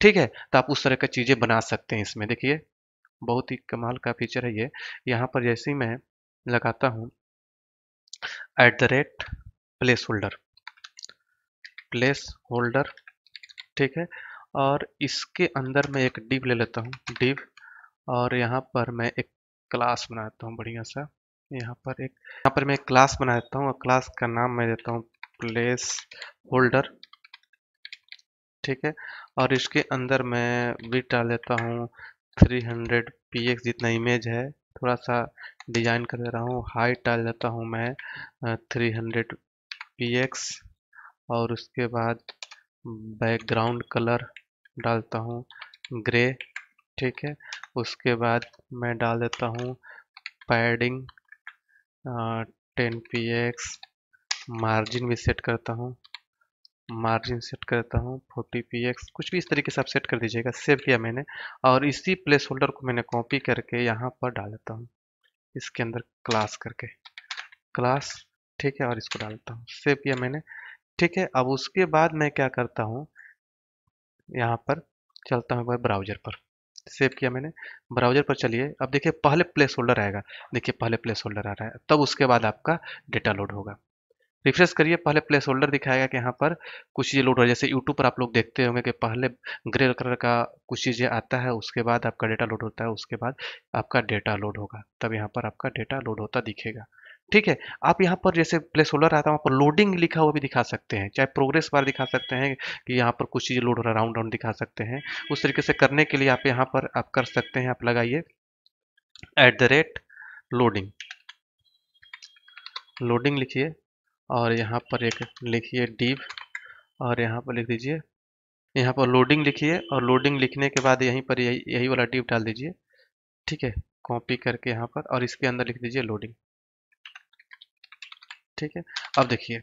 ठीक है तो आप उस तरह की चीज़ें बना सकते हैं इसमें देखिए बहुत ही कमाल का फीचर है ये यहाँ पर जैसे ही मैं लगाता हूँ at the rate placeholder placeholder ठीक है और इसके अंदर मैं एक डिव ले लेता हूँ डिव और यहाँ पर मैं एक क्लास बनाता हूँ बढ़िया सा यहाँ पर एक यहाँ पर मैं एक क्लास देता हूँ और क्लास का नाम मैं देता हूँ प्लेस होल्डर ठीक है और इसके अंदर मैं भी डाल देता हूँ थ्री हंड्रेड पी एक्स जितना इमेज है थोड़ा सा डिजाइन कर दे रहा हूँ हाइट डाल देता हूँ मैं थ्री हंड्रेड पी एक्स और उसके बाद बैकग्राउंड कलर डालता हूँ ग्रे ठीक है उसके बाद मैं डाल देता हूँ padding ten P X margin भी सेट करता हूँ मार्जिन सेट करता हूँ फोर्टी पी एक्स कुछ भी इस तरीके से आप सेट कर दीजिएगा सेव किया मैंने और इसी प्लेस होल्डर को मैंने कॉपी करके यहाँ पर डाल देता हूँ इसके अंदर क्लास करके क्लास ठीक है और इसको डालता हूँ सेव किया मैंने ठीक है अब उसके बाद मैं क्या करता हूँ यहाँ पर चलता हूँ ब्राउजर पर सेव किया मैंने ब्राउजर पर चलिए अब देखिए पहले प्लेस होल्डर आएगा देखिए पहले प्लेस होल्डर आ रहा है तब उसके बाद आपका डेटा लोड होगा रिफ्रेश करिए पहले प्लेस होल्डर दिखाएगा कि यहाँ पर कुछ चीज़ें लोड हो रही है जैसे यूट्यूब पर आप लोग देखते होंगे कि पहले ग्रे कलर का कुछ चीज़ें आता है उसके बाद आपका डेटा लोड होता है उसके बाद आपका डेटा लोड होगा तब यहाँ पर आपका डेटा लोड होता दिखेगा ठीक है आप यहाँ पर जैसे प्लेस होल्डर आता है वहाँ पर लोडिंग लिखा हुआ भी दिखा सकते हैं चाहे प्रोग्रेस बार दिखा सकते हैं कि यहाँ पर कुछ चीज़ें लोड हो रहा है राउंड राउंड दिखा सकते हैं उस तरीके से करने के लिए आप यहाँ पर आप कर सकते हैं आप लगाइए at the rate loading loading लिखिए और यहाँ पर एक लिखिए डीप और यहाँ पर लिख दीजिए यहाँ पर लोडिंग लिखिए और लोडिंग लिखने के बाद यहीं पर यही यही वाला डीप डाल दीजिए ठीक है कॉपी करके यहाँ पर और इसके अंदर लिख दीजिए लोडिंग ठीक है अब देखिए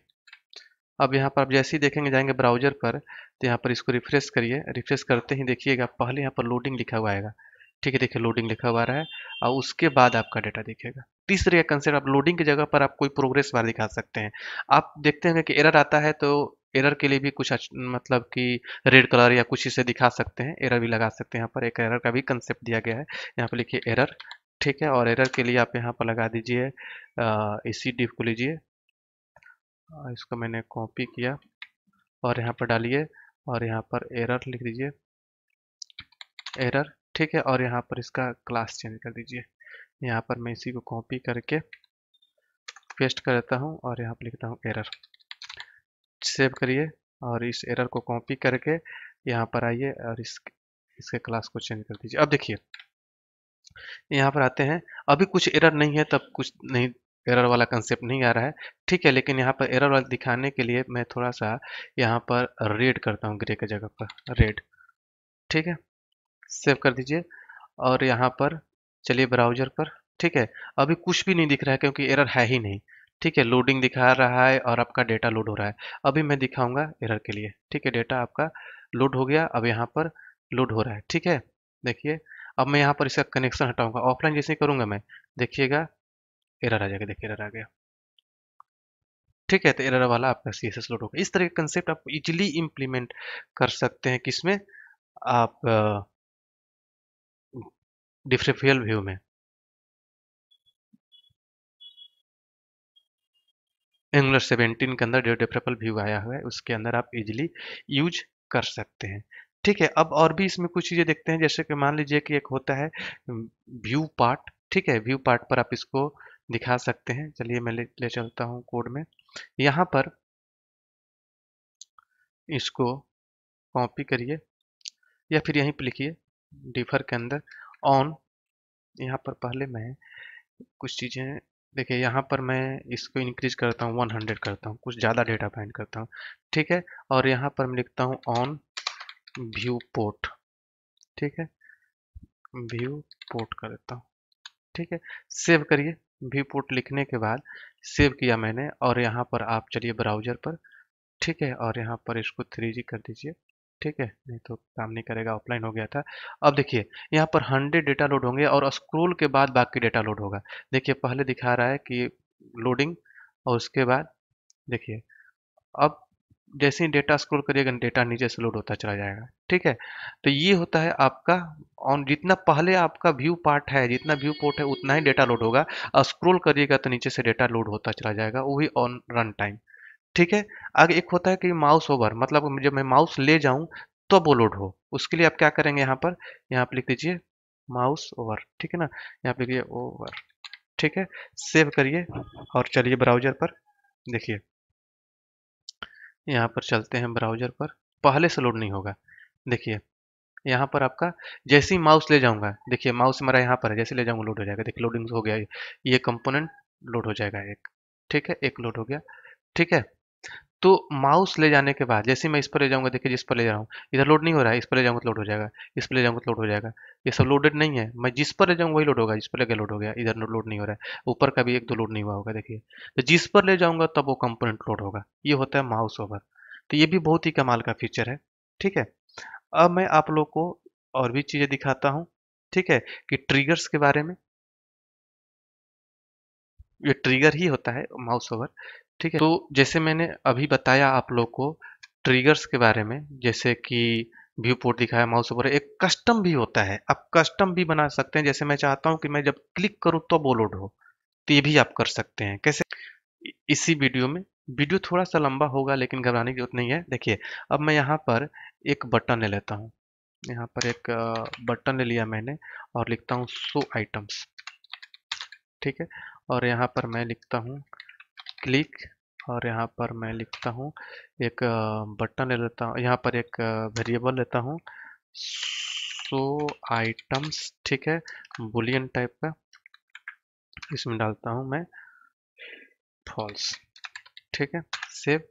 अब यहाँ पर आप जैसे ही देखेंगे जाएंगे ब्राउजर पर तो यहाँ पर इसको रिफ्रेश करिए रिफ्रेश करते ही देखिएगा पहले यहाँ पर लोडिंग लिखा हुआ आएगा ठीक है देखिए लोडिंग लिखा हुआ रहा है और उसके बाद आपका डाटा दिखेगा तीसरे कंसेप्ट आप लोडिंग की जगह पर आप कोई प्रोग्रेस बार दिखा सकते हैं आप देखते हैं कि एरर आता है तो एरर के लिए भी कुछ मतलब कि रेड कलर या कुछ इसे दिखा सकते हैं एरर भी लगा सकते हैं यहाँ पर एक एरर का भी कंसेप्ट दिया गया है यहाँ पर लिखिए एरर ठीक है और एरर के लिए आप यहाँ पर लगा दीजिए इसी डिप को लीजिए इसको मैंने कॉपी किया और यहाँ पर डालिए और यहाँ पर एरर लिख दीजिए एरर ठीक है और यहाँ पर इसका क्लास चेंज कर दीजिए यहाँ पर मैं इसी को कॉपी करके पेस्ट कर देता हूँ और यहाँ पर लिखता हूँ एरर सेव करिए और इस एरर को कॉपी करके यहाँ पर आइए और इस इसके क्लास को चेंज कर दीजिए अब देखिए यहाँ पर आते हैं अभी कुछ एरर नहीं है तब कुछ नहीं एरर वाला कंसेप्ट नहीं आ रहा है ठीक है लेकिन यहाँ पर एरर वाला दिखाने के लिए मैं थोड़ा सा यहाँ पर रेड करता हूँ ग्रे के जगह पर रेड ठीक है सेव कर दीजिए और यहाँ पर चलिए ब्राउजर पर ठीक है अभी कुछ भी नहीं दिख रहा है क्योंकि एरर है ही नहीं ठीक है लोडिंग दिखा रहा है और आपका डेटा लोड हो रहा है अभी मैं दिखाऊंगा एरर के लिए ठीक है डेटा आपका लोड हो गया अब यहाँ पर लोड हो रहा है ठीक है देखिए अब मैं यहाँ पर इसका कनेक्शन हटाऊंगा ऑफलाइन जैसे करूंगा मैं देखिएगा एरर आ जाएगा देखिए एरर आ गया ठीक है तो एरर वाला आपका सी एस लोड होगा इस तरह का कंसेप्ट आप इजिली इम्प्लीमेंट कर सकते हैं किसमें आप डिफ्रेफियल व्यू में एंगुलर 17 के अंदर जो डिफरेबल व्यू आया हुआ है उसके अंदर आप इजिली यूज कर सकते हैं ठीक है अब और भी इसमें कुछ चीज़ें देखते हैं जैसे कि मान लीजिए कि एक होता है व्यू पार्ट ठीक है व्यू पार्ट पर आप इसको दिखा सकते हैं चलिए मैं ले, ले चलता हूँ कोड में यहाँ पर इसको कॉपी करिए या फिर यहीं पर लिखिए डिफर के अंदर ऑन यहाँ पर पहले मैं कुछ चीज़ें देखिए यहाँ पर मैं इसको इंक्रीज करता हूँ 100 करता हूँ कुछ ज़्यादा डेटा फाइंड करता हूँ ठीक है और यहाँ पर मैं लिखता हूँ ऑन व्यू पोर्ट ठीक है व्यू पोर्ट कर देता हूँ ठीक है सेव करिए व्यू पोर्ट लिखने के बाद सेव किया मैंने और यहाँ पर आप चलिए ब्राउजर पर ठीक है और यहाँ पर इसको थ्री कर दीजिए ठीक है नहीं तो काम नहीं करेगा ऑफलाइन हो गया था अब देखिए यहाँ पर हंड्रेड डेटा लोड होंगे और स्क्रोल के बाद बाकी डेटा लोड होगा देखिए पहले दिखा रहा है कि लोडिंग और उसके बाद देखिए अब जैसे ही डेटा स्क्रोल करिएगा डेटा नीचे से लोड होता चला जाएगा ठीक है तो ये होता है आपका ऑन जितना पहले आपका व्यू पार्ट है जितना व्यू पोर्ट है उतना ही डेटा लोड होगा स्क्रोल करिएगा तो नीचे से डेटा लोड होता चला जाएगा वही ऑन रन टाइम ठीक है आगे एक होता है कि माउस ओवर मतलब जब मैं माउस ले जाऊं तब तो वो लोड हो उसके लिए आप क्या करेंगे यहाँ पर यहाँ पर लिख दीजिए माउस ओवर ठीक है ना यहाँ पर लिखिए ओवर ठीक है सेव करिए और चलिए ब्राउजर पर देखिए यहाँ पर चलते हैं ब्राउजर पर पहले से लोड नहीं होगा देखिए यहाँ पर आपका जैसे ही माउस ले जाऊंगा देखिए माउस हमारा यहाँ पर है जैसे ले जाऊंगा लोड हो जाएगा देखिए लोडिंग हो गया ये कंपोनेंट लोड हो जाएगा एक ठीक है एक लोड हो गया ठीक है तो माउस ले जाने के बाद जैसे मैं इस पर ले जाऊंगा देखिए जिस पर ले जा रहा हूँ इधर लोड नहीं हो रहा है इस पर ले जाऊंगा तो लोड हो जाएगा इस पर ले जाऊंगा तो लोड हो जाएगा ये सब लोडेड नहीं है मैं जिस पर ले जाऊँगा वही लोड होगा जिस पर लेकर लोड हो गया इधर लोड नहीं हो रहा है ऊपर का भी एक दो लोड नहीं हुआ होगा देखिए तो जिस पर ले जाऊँगा तब वो कंपोनेंट लोड होगा ये होता है माउस ओवर तो ये भी बहुत ही कमाल का फीचर है ठीक है अब मैं आप लोग को और भी चीज़ें दिखाता हूँ ठीक है कि ट्रिगर्स के बारे में ये ट्रिगर ही होता है माउस ओवर ठीक है तो जैसे मैंने अभी बताया आप लोग को ट्रिगर्स के बारे में जैसे कि व्यू पोर्ट दिखाया माउस ऊपर एक कस्टम भी होता है आप कस्टम भी बना सकते हैं जैसे मैं चाहता हूं कि मैं जब क्लिक करूं तो बोलोड हो तो ये भी आप कर सकते हैं कैसे इसी वीडियो में वीडियो थोड़ा सा लंबा होगा लेकिन घबराने की जरूरत नहीं है देखिए अब मैं यहाँ पर एक बटन ले लेता हूँ यहाँ पर एक बटन ले लिया मैंने और लिखता हूँ सो आइटम्स ठीक है और यहाँ पर मैं लिखता हूँ क्लिक और यहाँ पर मैं लिखता हूँ एक बटन ले लेता हूँ यहाँ पर एक वेरिएबल लेता हूँ सो आइटम्स ठीक है बुलियन टाइप का इसमें डालता हूँ मैं फॉल्स ठीक है सेव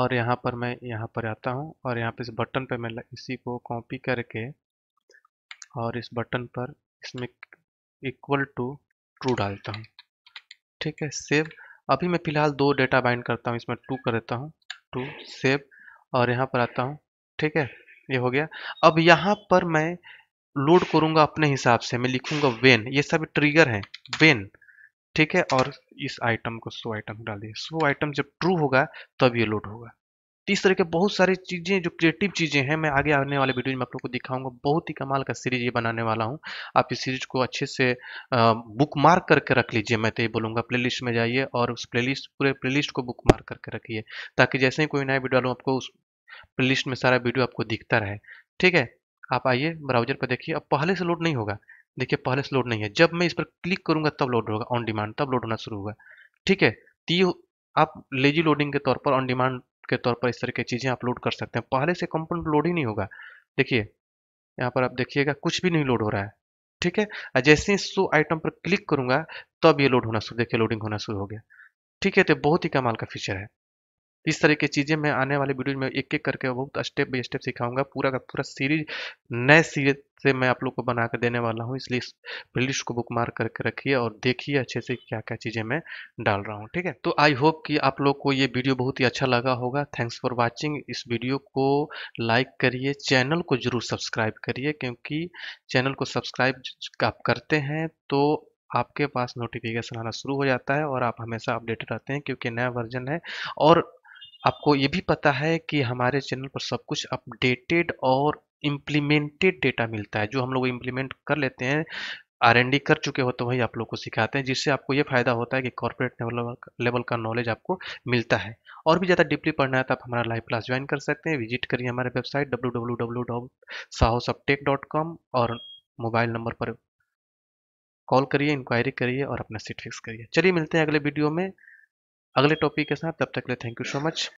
और यहाँ पर मैं यहाँ पर आता हूँ और यहाँ पर इस बटन पर मैं इसी को कॉपी करके और इस बटन पर इसमें इक्वल टू ट्रू डालता हूँ ठीक है सेव अभी मैं फ़िलहाल दो डेटा बाइंड करता हूँ इसमें टू कर देता हूँ टू सेव और यहाँ पर आता हूँ ठीक है ये हो गया अब यहाँ पर मैं लोड करूँगा अपने हिसाब से मैं लिखूँगा वेन ये सब ट्रिगर हैं वेन ठीक है और इस आइटम को सो आइटम डाल दिए सो आइटम जब ट्रू होगा तब ये लोड होगा तो इस तरह के बहुत सारी चीज़ें जो क्रिएटिव चीज़ें हैं मैं आगे आने वाले वीडियो में आप लोग को दिखाऊंगा बहुत ही कमाल का सीरीज ये बनाने वाला हूँ आप इस सीरीज को अच्छे से बुक मार्क करके रख लीजिए मैं तो ये बोलूँगा प्ले में जाइए और उस प्ले पूरे प्ले को बुक मार्क करके रखिए ताकि जैसे ही कोई नया वीडियो डालूँ आपको उस प्ले में सारा वीडियो आपको दिखता रहे ठीक है आप आइए ब्राउजर पर देखिए अब पहले से लोड नहीं होगा देखिए पहले से लोड नहीं है जब मैं इस पर क्लिक करूंगा तब लोड होगा ऑन डिमांड तब लोड होना शुरू होगा ठीक है तो आप लेजी लोडिंग के तौर पर ऑन डिमांड के तौर पर इस तरह की चीज़ें अपलोड कर सकते हैं पहले से कंपोनेंट लोड ही नहीं होगा देखिए यहाँ पर आप देखिएगा कुछ भी नहीं लोड हो रहा है ठीक है जैसे ही शो आइटम पर क्लिक करूंगा तब ये लोड होना शुरू देखिए लोडिंग होना शुरू हो गया ठीक है तो बहुत ही कमाल का फीचर है इस तरह की चीज़ें मैं आने वाले वीडियो में एक एक करके बहुत स्टेप बाई स्टेप सिखाऊंगा पूरा का पूरा सीरीज नए सीरीज से मैं आप लोग को बना कर देने वाला हूँ इसलिए इस प्लेलिस्ट को बुक मार्क करके रखिए और देखिए अच्छे से क्या क्या चीज़ें मैं डाल रहा हूँ ठीक है तो आई होप कि आप लोग को ये वीडियो बहुत ही अच्छा लगा होगा थैंक्स फॉर वॉचिंग इस वीडियो को लाइक करिए चैनल को जरूर सब्सक्राइब करिए क्योंकि चैनल को सब्सक्राइब आप करते हैं तो आपके पास नोटिफिकेशन आना शुरू हो जाता है और आप हमेशा अपडेटेड रहते हैं क्योंकि नया वर्जन है और आपको ये भी पता है कि हमारे चैनल पर सब कुछ अपडेटेड और इम्प्लीमेंटेड डेटा मिलता है जो हम लोग इम्प्लीमेंट कर लेते हैं आर एन डी कर चुके हो तो वही आप लोग को सिखाते हैं जिससे आपको ये फायदा होता है कि कॉर्पोरेट लेवल का नॉलेज आपको मिलता है और भी ज़्यादा डीपली पढ़ना है तो आप हमारा लाइव क्लास ज्वाइन कर सकते हैं विजिट करिए हमारे वेबसाइट डब्ल्यू और मोबाइल नंबर पर कॉल करिए इंक्वायरी करिए और अपना सीट फिक्स करिए चलिए मिलते हैं अगले वीडियो में अगले टॉपिक के साथ तब तक के लिए थैंक यू सो मच